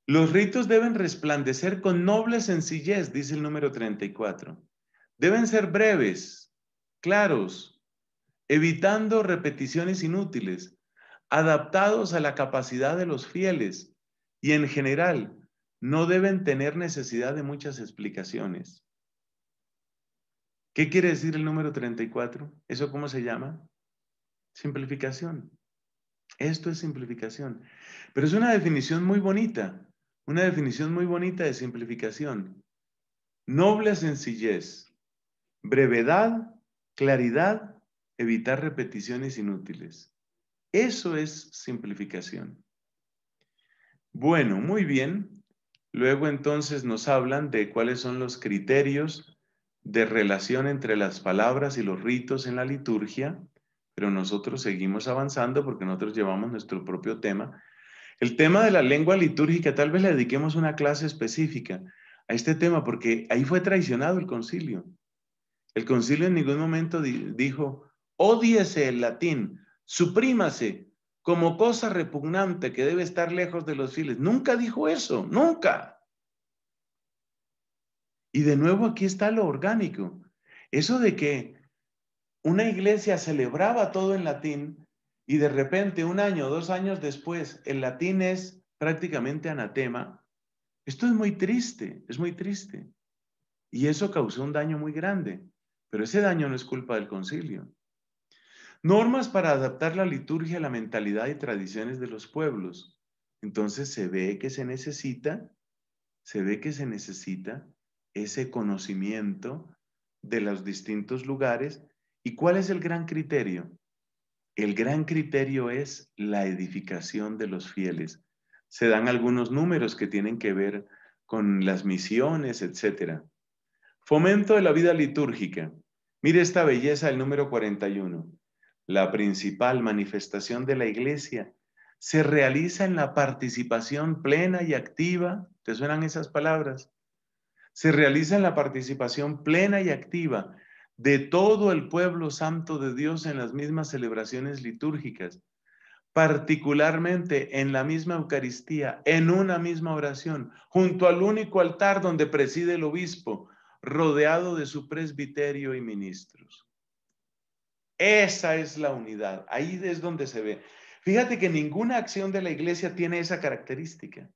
Los ritos deben resplandecer con noble sencillez, dice el número 34. Deben ser breves, claros, evitando repeticiones inútiles, adaptados a la capacidad de los fieles, y en general no deben tener necesidad de muchas explicaciones. ¿Qué quiere decir el número 34? ¿Eso cómo se llama? Simplificación. Esto es simplificación. Pero es una definición muy bonita, una definición muy bonita de simplificación. Noble sencillez, brevedad, claridad, evitar repeticiones inútiles. Eso es simplificación. Bueno, muy bien. Luego entonces nos hablan de cuáles son los criterios de relación entre las palabras y los ritos en la liturgia, pero nosotros seguimos avanzando porque nosotros llevamos nuestro propio tema. El tema de la lengua litúrgica, tal vez le dediquemos una clase específica a este tema porque ahí fue traicionado el concilio. El concilio en ningún momento dijo, odiese el latín, suprímase, como cosa repugnante que debe estar lejos de los fieles. Nunca dijo eso, nunca. Y de nuevo aquí está lo orgánico. Eso de que una iglesia celebraba todo en latín y de repente un año, dos años después, el latín es prácticamente anatema. Esto es muy triste, es muy triste. Y eso causó un daño muy grande. Pero ese daño no es culpa del concilio. Normas para adaptar la liturgia a la mentalidad y tradiciones de los pueblos. Entonces se ve que se necesita, se ve que se necesita ese conocimiento de los distintos lugares. ¿Y cuál es el gran criterio? El gran criterio es la edificación de los fieles. Se dan algunos números que tienen que ver con las misiones, etc. Fomento de la vida litúrgica. Mire esta belleza, el número 41. La principal manifestación de la iglesia se realiza en la participación plena y activa. ¿Te suenan esas palabras? Se realiza en la participación plena y activa de todo el pueblo santo de Dios en las mismas celebraciones litúrgicas, particularmente en la misma Eucaristía, en una misma oración, junto al único altar donde preside el obispo, rodeado de su presbiterio y ministros. Esa es la unidad. Ahí es donde se ve. Fíjate que ninguna acción de la iglesia tiene esa característica.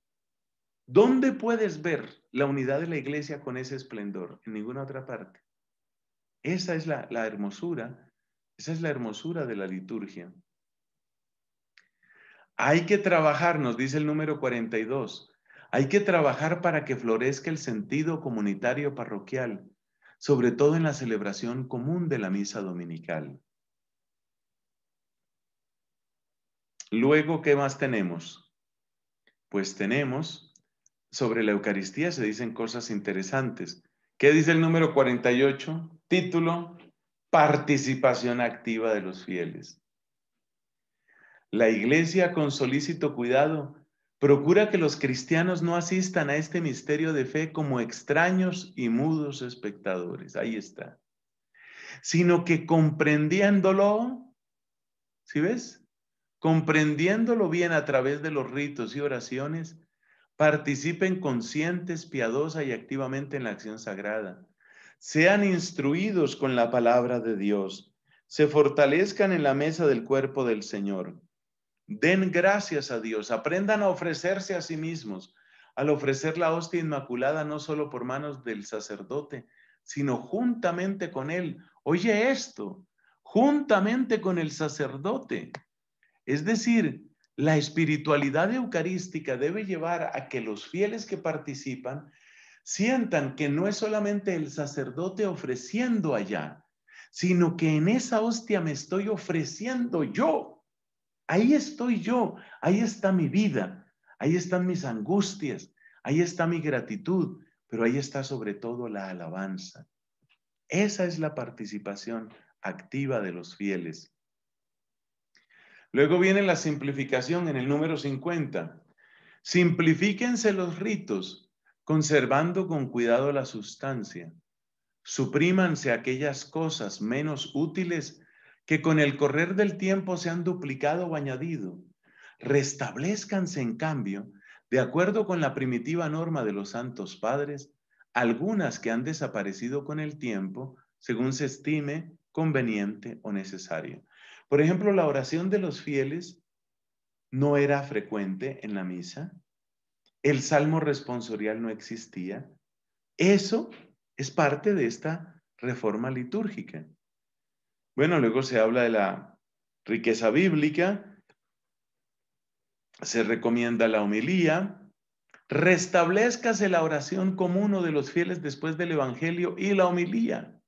¿Dónde puedes ver la unidad de la iglesia con ese esplendor? En ninguna otra parte. Esa es la, hermosura, esa es la hermosura de la liturgia. Hay que trabajar, nos dice el número 42, hay que trabajar para que florezca el sentido comunitario parroquial, sobre todo en la celebración común de la misa dominical. Luego, ¿qué más tenemos? Pues tenemos, sobre la Eucaristía se dicen cosas interesantes. ¿Qué dice el número 48? Título, participación activa de los fieles. La Iglesia, con solícito cuidado, procura que los cristianos no asistan a este misterio de fe como extraños y mudos espectadores. Ahí está. Sino que comprendiéndolo, ¿sí ves? comprendiéndolo bien a través de los ritos y oraciones, participen conscientes, piadosa y activamente en la acción sagrada. Sean instruidos con la palabra de Dios. Se fortalezcan en la mesa del cuerpo del Señor. Den gracias a Dios. Aprendan a ofrecerse a sí mismos. Al ofrecer la hostia inmaculada no solo por manos del sacerdote, sino juntamente con él. Oye esto, juntamente con el sacerdote. Es decir, la espiritualidad eucarística debe llevar a que los fieles que participan sientan que no es solamente el sacerdote ofreciendo allá, sino que en esa hostia me estoy ofreciendo yo. Ahí estoy yo, ahí está mi vida, ahí están mis angustias, ahí está mi gratitud, pero ahí está sobre todo la alabanza. Esa es la participación activa de los fieles. Luego viene la simplificación en el número 50. Simplifíquense los ritos, conservando con cuidado la sustancia. Suprímanse aquellas cosas menos útiles que con el correr del tiempo se han duplicado o añadido. Restablezcanse, en cambio, de acuerdo con la primitiva norma de los santos padres, algunas que han desaparecido con el tiempo, según se estime conveniente o necesario. Por ejemplo, la oración de los fieles no era frecuente en la misa, el salmo responsorial no existía. Eso es parte de esta reforma litúrgica. Bueno, luego se habla de la riqueza bíblica, se recomienda la homilía, restablezcase la oración común de los fieles después del Evangelio y la homilía.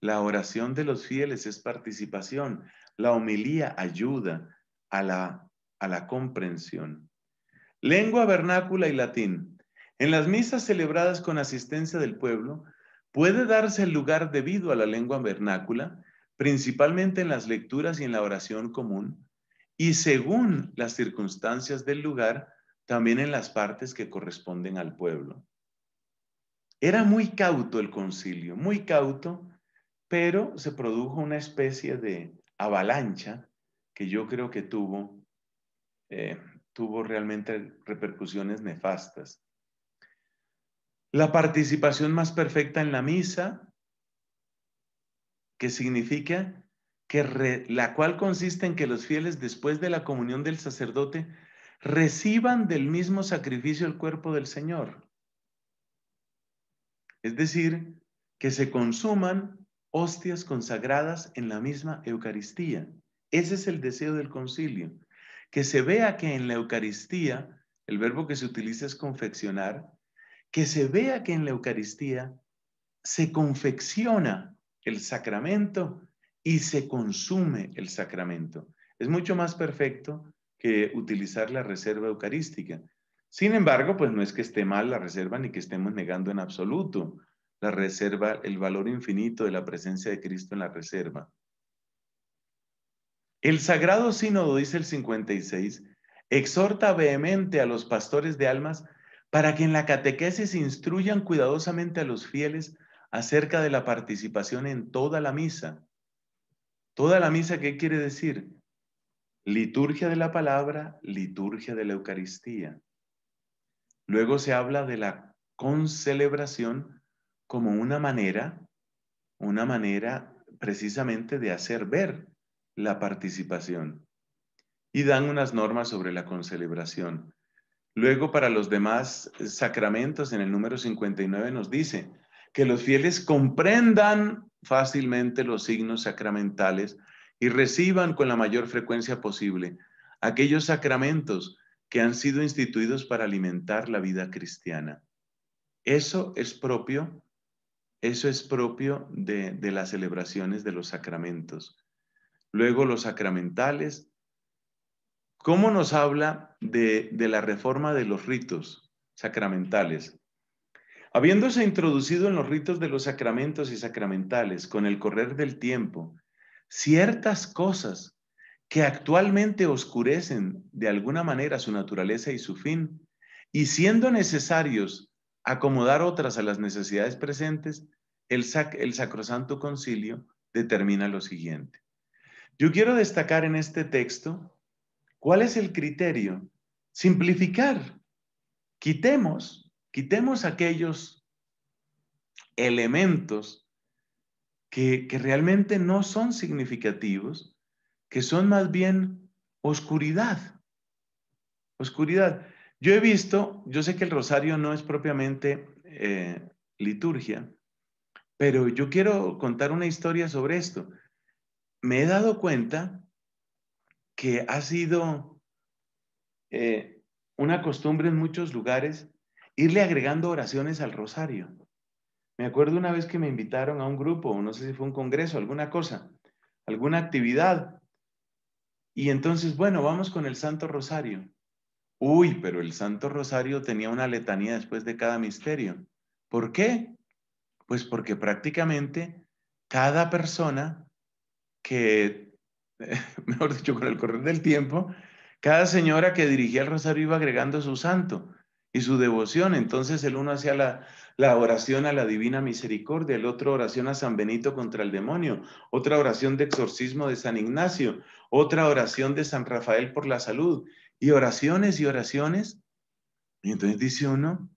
La oración de los fieles es participación. La homilía ayuda a la, a la comprensión. Lengua vernácula y latín. En las misas celebradas con asistencia del pueblo, puede darse el lugar debido a la lengua vernácula, principalmente en las lecturas y en la oración común, y según las circunstancias del lugar, también en las partes que corresponden al pueblo. Era muy cauto el concilio, muy cauto pero se produjo una especie de avalancha que yo creo que tuvo, eh, tuvo realmente repercusiones nefastas. La participación más perfecta en la misa, que significa que la cual consiste en que los fieles después de la comunión del sacerdote reciban del mismo sacrificio el cuerpo del Señor. Es decir, que se consuman hostias consagradas en la misma Eucaristía. Ese es el deseo del concilio, que se vea que en la Eucaristía, el verbo que se utiliza es confeccionar, que se vea que en la Eucaristía se confecciona el sacramento y se consume el sacramento. Es mucho más perfecto que utilizar la reserva eucarística. Sin embargo, pues no es que esté mal la reserva ni que estemos negando en absoluto la reserva, el valor infinito de la presencia de Cristo en la reserva. El Sagrado Sínodo, dice el 56, exhorta vehemente a los pastores de almas para que en la catequesis instruyan cuidadosamente a los fieles acerca de la participación en toda la misa. Toda la misa, ¿qué quiere decir? Liturgia de la palabra, liturgia de la Eucaristía. Luego se habla de la concelebración como una manera, una manera precisamente de hacer ver la participación. Y dan unas normas sobre la concelebración. Luego, para los demás sacramentos, en el número 59 nos dice que los fieles comprendan fácilmente los signos sacramentales y reciban con la mayor frecuencia posible aquellos sacramentos que han sido instituidos para alimentar la vida cristiana. Eso es propio eso es propio de, las celebraciones de los sacramentos. Luego los sacramentales. ¿Cómo nos habla de la reforma de los ritos sacramentales? Habiéndose introducido en los ritos de los sacramentos y sacramentales con el correr del tiempo, ciertas cosas que actualmente oscurecen de alguna manera su naturaleza y su fin, y siendo necesarios acomodar otras a las necesidades presentes, el, Sacrosanto Concilio determina lo siguiente. Yo quiero destacar en este texto cuál es el criterio. Simplificar. Quitemos, quitemos aquellos elementos que realmente no son significativos, que son más bien oscuridad. Oscuridad. Yo he visto, yo sé que el rosario no es propiamente eh, liturgia, pero yo quiero contar una historia sobre esto. Me he dado cuenta que ha sido eh, una costumbre en muchos lugares irle agregando oraciones al rosario. Me acuerdo una vez que me invitaron a un grupo, no sé si fue un congreso, alguna cosa, alguna actividad. Y entonces, bueno, vamos con el Santo Rosario. Uy, pero el Santo Rosario tenía una letanía después de cada misterio. ¿Por qué? Pues porque prácticamente cada persona que, mejor dicho, con el correr del tiempo, cada señora que dirigía el rosario iba agregando su santo y su devoción. Entonces el uno hacía la, la, oración a la divina misericordia, el otro oración a San Benito contra el demonio, otra oración de exorcismo de San Ignacio, otra oración de San Rafael por la salud y oraciones y oraciones. Y entonces dice uno,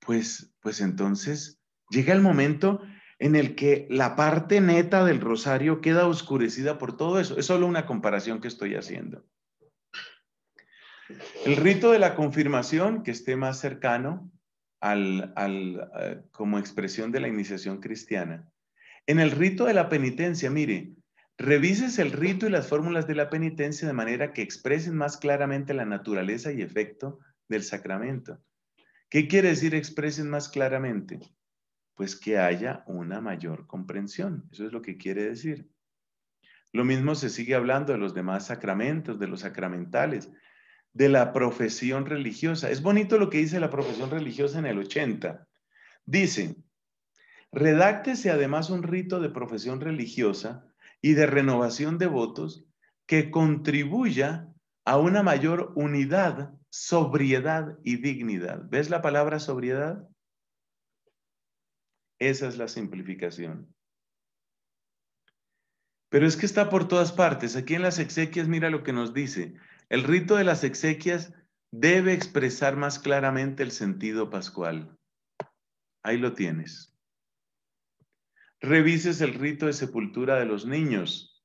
pues, pues entonces llega el momento en el que la parte neta del rosario queda oscurecida por todo eso. Es solo una comparación que estoy haciendo. El rito de la confirmación, que esté más cercano al, eh, como expresión de la iniciación cristiana. En el rito de la penitencia, mire, Revises el rito y las fórmulas de la penitencia de manera que expresen más claramente la naturaleza y efecto del sacramento. ¿Qué quiere decir expresen más claramente? Pues que haya una mayor comprensión. Eso es lo que quiere decir. Lo mismo se sigue hablando de los demás sacramentos, de los sacramentales, de la profesión religiosa. Es bonito lo que dice la profesión religiosa en el 80. Dice, redáctese además un rito de profesión religiosa y de renovación de votos que contribuya a una mayor unidad, sobriedad y dignidad. ¿Ves la palabra sobriedad? Esa es la simplificación. Pero es que está por todas partes. Aquí en las exequias, mira lo que nos dice. El rito de las exequias debe expresar más claramente el sentido pascual. Ahí lo tienes revises el rito de sepultura de los niños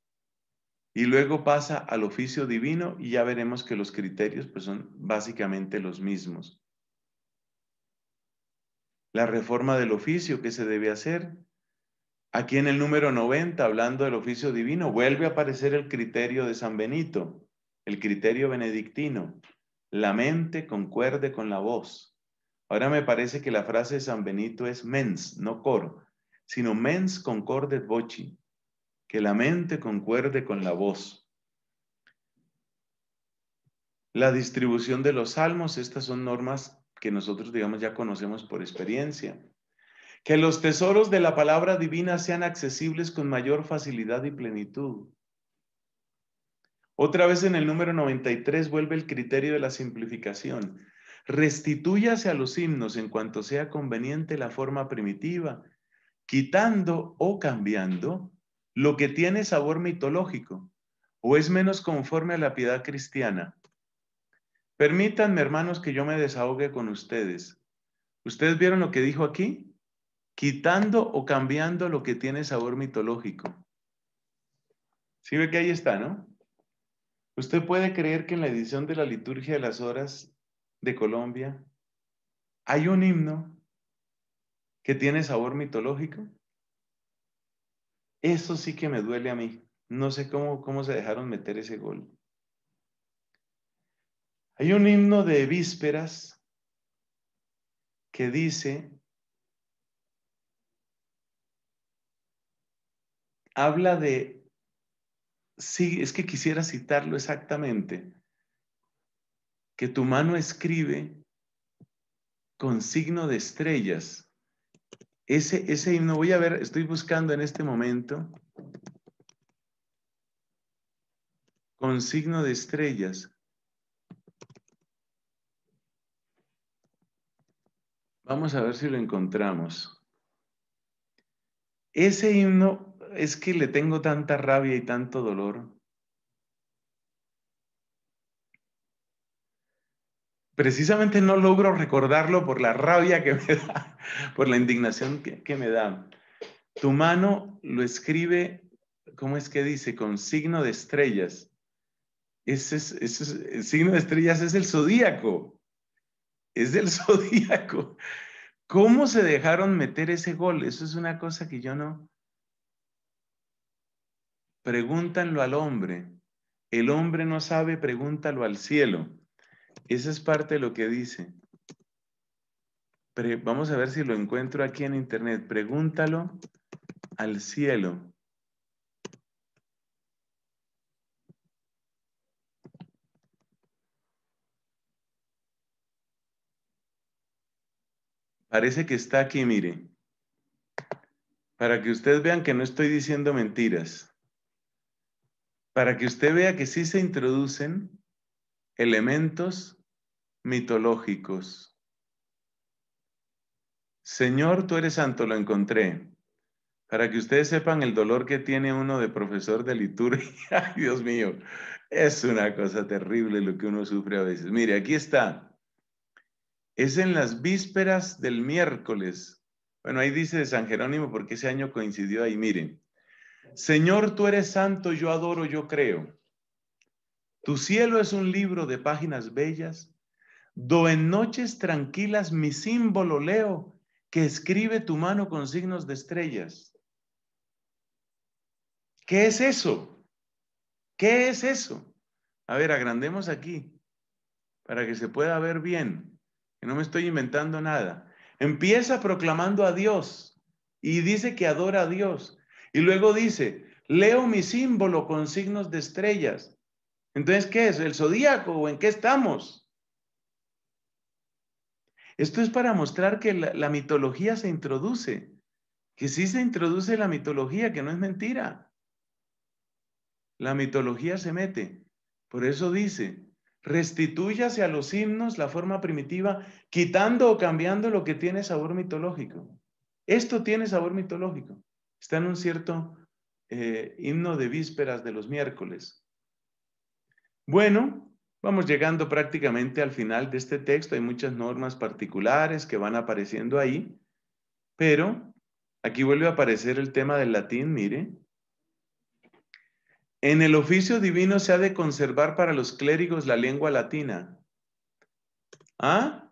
y luego pasa al oficio divino y ya veremos que los criterios pues, son básicamente los mismos. La reforma del oficio que se debe hacer. Aquí en el número 90, hablando del oficio divino, vuelve a aparecer el criterio de San Benito, el criterio benedictino. La mente concuerde con la voz. Ahora me parece que la frase de San Benito es mens, no coro sino mens concordet voci, que la mente concuerde con la voz. La distribución de los salmos, estas son normas que nosotros, digamos, ya conocemos por experiencia. Que los tesoros de la palabra divina sean accesibles con mayor facilidad y plenitud. Otra vez en el número 93 vuelve el criterio de la simplificación. Restitúyase a los himnos en cuanto sea conveniente la forma primitiva quitando o cambiando lo que tiene sabor mitológico o es menos conforme a la piedad cristiana. Permítanme, hermanos, que yo me desahogue con ustedes. ¿Ustedes vieron lo que dijo aquí? Quitando o cambiando lo que tiene sabor mitológico. Sí ve que ahí está, ¿no? Usted puede creer que en la edición de la Liturgia de las Horas de Colombia hay un himno que tiene sabor mitológico. Eso sí que me duele a mí. No sé cómo, cómo se dejaron meter ese gol. Hay un himno de vísperas que dice, habla de, sí, es que quisiera citarlo exactamente, que tu mano escribe con signo de estrellas ese, ese himno, voy a ver, estoy buscando en este momento con signo de estrellas. Vamos a ver si lo encontramos. Ese himno es que le tengo tanta rabia y tanto dolor precisamente no logro recordarlo por la rabia que me da, por la indignación que, me da. Tu mano lo escribe, ¿cómo es que dice? Con signo de estrellas. el signo de estrellas es el zodíaco. Es del zodíaco. ¿Cómo se dejaron meter ese gol? Eso es una cosa que yo no. Pregúntanlo al hombre. El hombre no sabe, pregúntalo al cielo. Esa es parte de lo que dice. vamos a ver si lo encuentro aquí en internet. Pregúntalo al cielo. Parece que está aquí, mire. Para que ustedes vean que no estoy diciendo mentiras. Para que usted vea que sí se introducen elementos mitológicos. Señor, tú eres santo, lo encontré. Para que ustedes sepan el dolor que tiene uno de profesor de liturgia. Dios mío, es una cosa terrible lo que uno sufre a veces. Mire, aquí está. Es en las vísperas del miércoles. Bueno, ahí dice de San Jerónimo porque ese año coincidió ahí. Miren, Señor, tú eres santo, yo adoro, yo creo. Tu cielo es un libro de páginas bellas, do en noches tranquilas mi símbolo leo, que escribe tu mano con signos de estrellas. ¿Qué es eso? ¿Qué es eso? A ver, agrandemos aquí para que se pueda ver bien, que no me estoy inventando nada. Empieza proclamando a Dios y dice que adora a Dios. Y luego dice, leo mi símbolo con signos de estrellas. Entonces, ¿qué es? ¿El zodíaco o en qué estamos? Esto es para mostrar que la, mitología se introduce, que sí se introduce la mitología, que no es mentira. La mitología se mete. Por eso dice, restituyase a los himnos la forma primitiva, quitando o cambiando lo que tiene sabor mitológico. Esto tiene sabor mitológico. Está en un cierto eh, himno de vísperas de los miércoles. Bueno, vamos llegando prácticamente al final de este texto. Hay muchas normas particulares que van apareciendo ahí, pero aquí vuelve a aparecer el tema del latín, mire. En el oficio divino se ha de conservar para los clérigos la lengua latina. ¿Ah?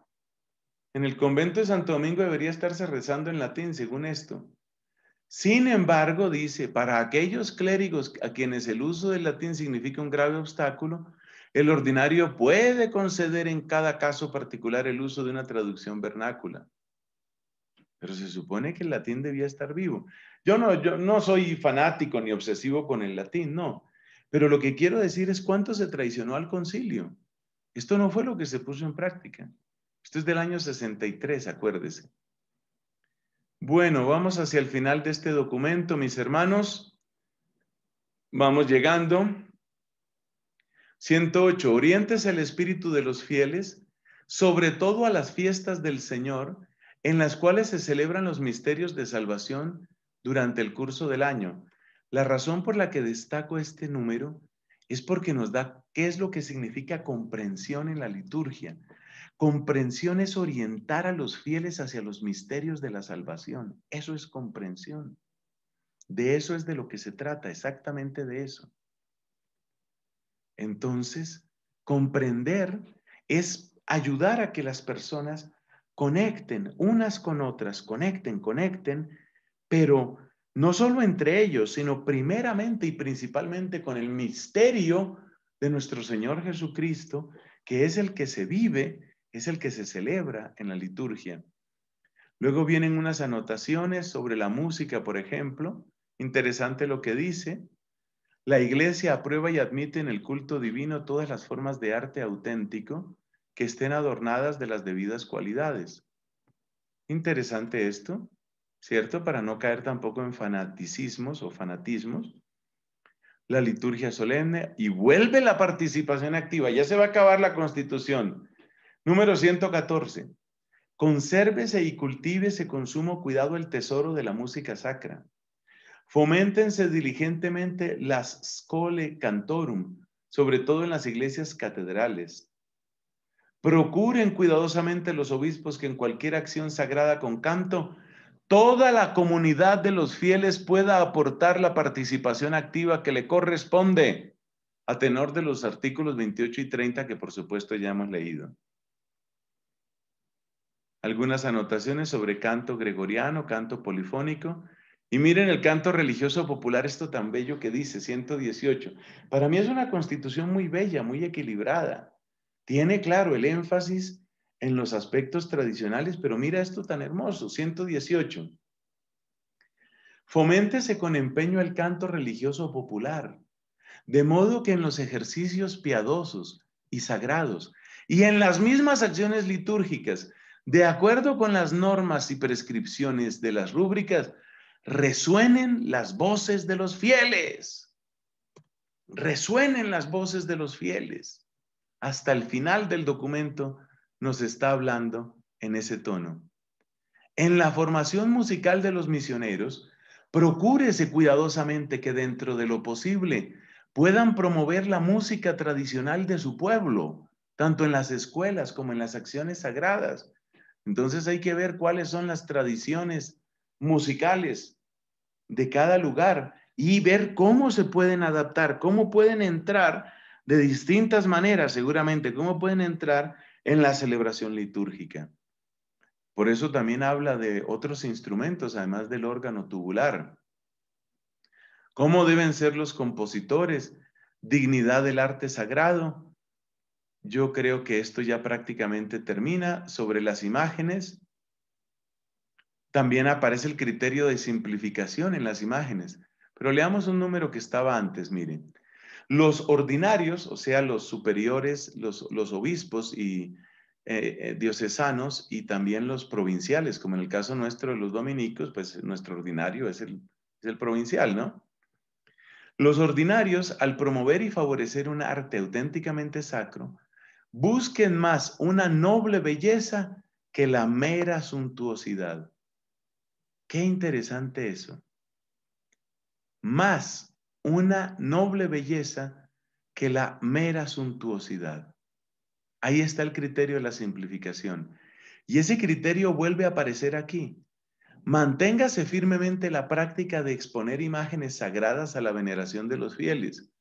En el convento de Santo Domingo debería estarse rezando en latín, según esto. Sin embargo, dice, para aquellos clérigos a quienes el uso del latín significa un grave obstáculo, el ordinario puede conceder en cada caso particular el uso de una traducción vernácula. Pero se supone que el latín debía estar vivo. Yo no, yo no soy fanático ni obsesivo con el latín, no. Pero lo que quiero decir es cuánto se traicionó al concilio. Esto no fue lo que se puso en práctica. Esto es del año 63, acuérdese. Bueno, vamos hacia el final de este documento, mis hermanos. Vamos llegando. 108. Orientes el espíritu de los fieles, sobre todo a las fiestas del Señor, en las cuales se celebran los misterios de salvación durante el curso del año. La razón por la que destaco este número es porque nos da qué es lo que significa comprensión en la liturgia. Comprensión es orientar a los fieles hacia los misterios de la salvación. Eso es comprensión. De eso es de lo que se trata, exactamente de eso. Entonces, comprender es ayudar a que las personas conecten unas con otras, conecten, conecten, pero no solo entre ellos, sino primeramente y principalmente con el misterio de nuestro Señor Jesucristo, que es el que se vive es el que se celebra en la liturgia. Luego vienen unas anotaciones sobre la música, por ejemplo. Interesante lo que dice. La iglesia aprueba y admite en el culto divino todas las formas de arte auténtico que estén adornadas de las debidas cualidades. Interesante esto, ¿cierto? Para no caer tampoco en fanaticismos o fanatismos. La liturgia solemne y vuelve la participación activa. Ya se va a acabar la constitución. Número 114. Consérvese y cultívese con sumo cuidado el tesoro de la música sacra. Foméntense diligentemente las scole cantorum, sobre todo en las iglesias catedrales. Procuren cuidadosamente los obispos que en cualquier acción sagrada con canto, toda la comunidad de los fieles pueda aportar la participación activa que le corresponde, a tenor de los artículos 28 y 30 que por supuesto ya hemos leído algunas anotaciones sobre canto gregoriano, canto polifónico. Y miren el canto religioso popular, esto tan bello que dice, 118. Para mí es una constitución muy bella, muy equilibrada. Tiene claro el énfasis en los aspectos tradicionales, pero mira esto tan hermoso, 118. Foméntese con empeño el canto religioso popular, de modo que en los ejercicios piadosos y sagrados y en las mismas acciones litúrgicas de acuerdo con las normas y prescripciones de las rúbricas, resuenen las voces de los fieles. Resuenen las voces de los fieles. Hasta el final del documento nos está hablando en ese tono. En la formación musical de los misioneros, procúrese cuidadosamente que dentro de lo posible puedan promover la música tradicional de su pueblo, tanto en las escuelas como en las acciones sagradas, entonces hay que ver cuáles son las tradiciones musicales de cada lugar y ver cómo se pueden adaptar, cómo pueden entrar de distintas maneras, seguramente, cómo pueden entrar en la celebración litúrgica. Por eso también habla de otros instrumentos, además del órgano tubular. ¿Cómo deben ser los compositores? Dignidad del arte sagrado, yo creo que esto ya prácticamente termina. Sobre las imágenes, también aparece el criterio de simplificación en las imágenes. Pero leamos un número que estaba antes, miren. Los ordinarios, o sea, los superiores, los, obispos y eh, eh, diocesanos y también los provinciales, como en el caso nuestro de los dominicos, pues nuestro ordinario es el, es el provincial, ¿no? Los ordinarios, al promover y favorecer un arte auténticamente sacro, busquen más una noble belleza que la mera suntuosidad. Qué interesante eso. Más una noble belleza que la mera suntuosidad. Ahí está el criterio de la simplificación. Y ese criterio vuelve a aparecer aquí. Manténgase firmemente la práctica de exponer imágenes sagradas a la veneración de los fieles.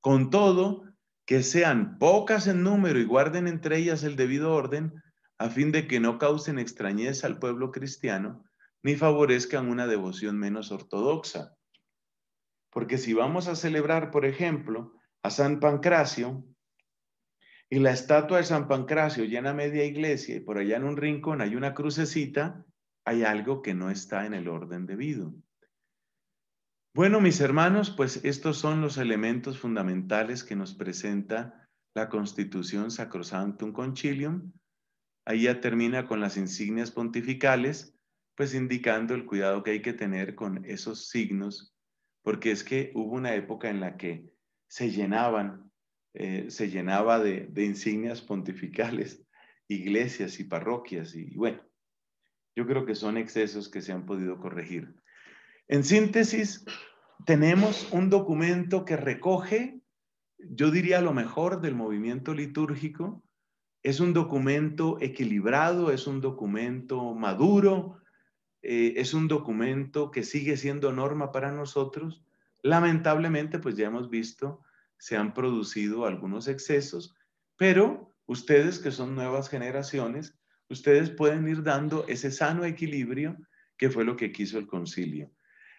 Con todo, que sean pocas en número y guarden entre ellas el debido orden, a fin de que no causen extrañeza al pueblo cristiano, ni favorezcan una devoción menos ortodoxa. Porque si vamos a celebrar, por ejemplo, a San Pancracio, y la estatua de San Pancracio llena media iglesia, y por allá en un rincón hay una crucecita, hay algo que no está en el orden debido. Bueno, mis hermanos, pues estos son los elementos fundamentales que nos presenta la Constitución Sacrosanctum Concilium. Ahí ya termina con las insignias pontificales, pues indicando el cuidado que hay que tener con esos signos, porque es que hubo una época en la que se llenaban, eh, se llenaba de insignias pontificales, iglesias y parroquias, y bueno, yo creo que son excesos que se han podido corregir. En síntesis, tenemos un documento que recoge, yo diría lo mejor del movimiento litúrgico, es un documento equilibrado, es un documento maduro, eh, es un documento que sigue siendo norma para nosotros. Lamentablemente, pues ya hemos visto, se han producido algunos excesos, pero ustedes que son nuevas generaciones, ustedes pueden ir dando ese sano equilibrio que fue lo que quiso el concilio.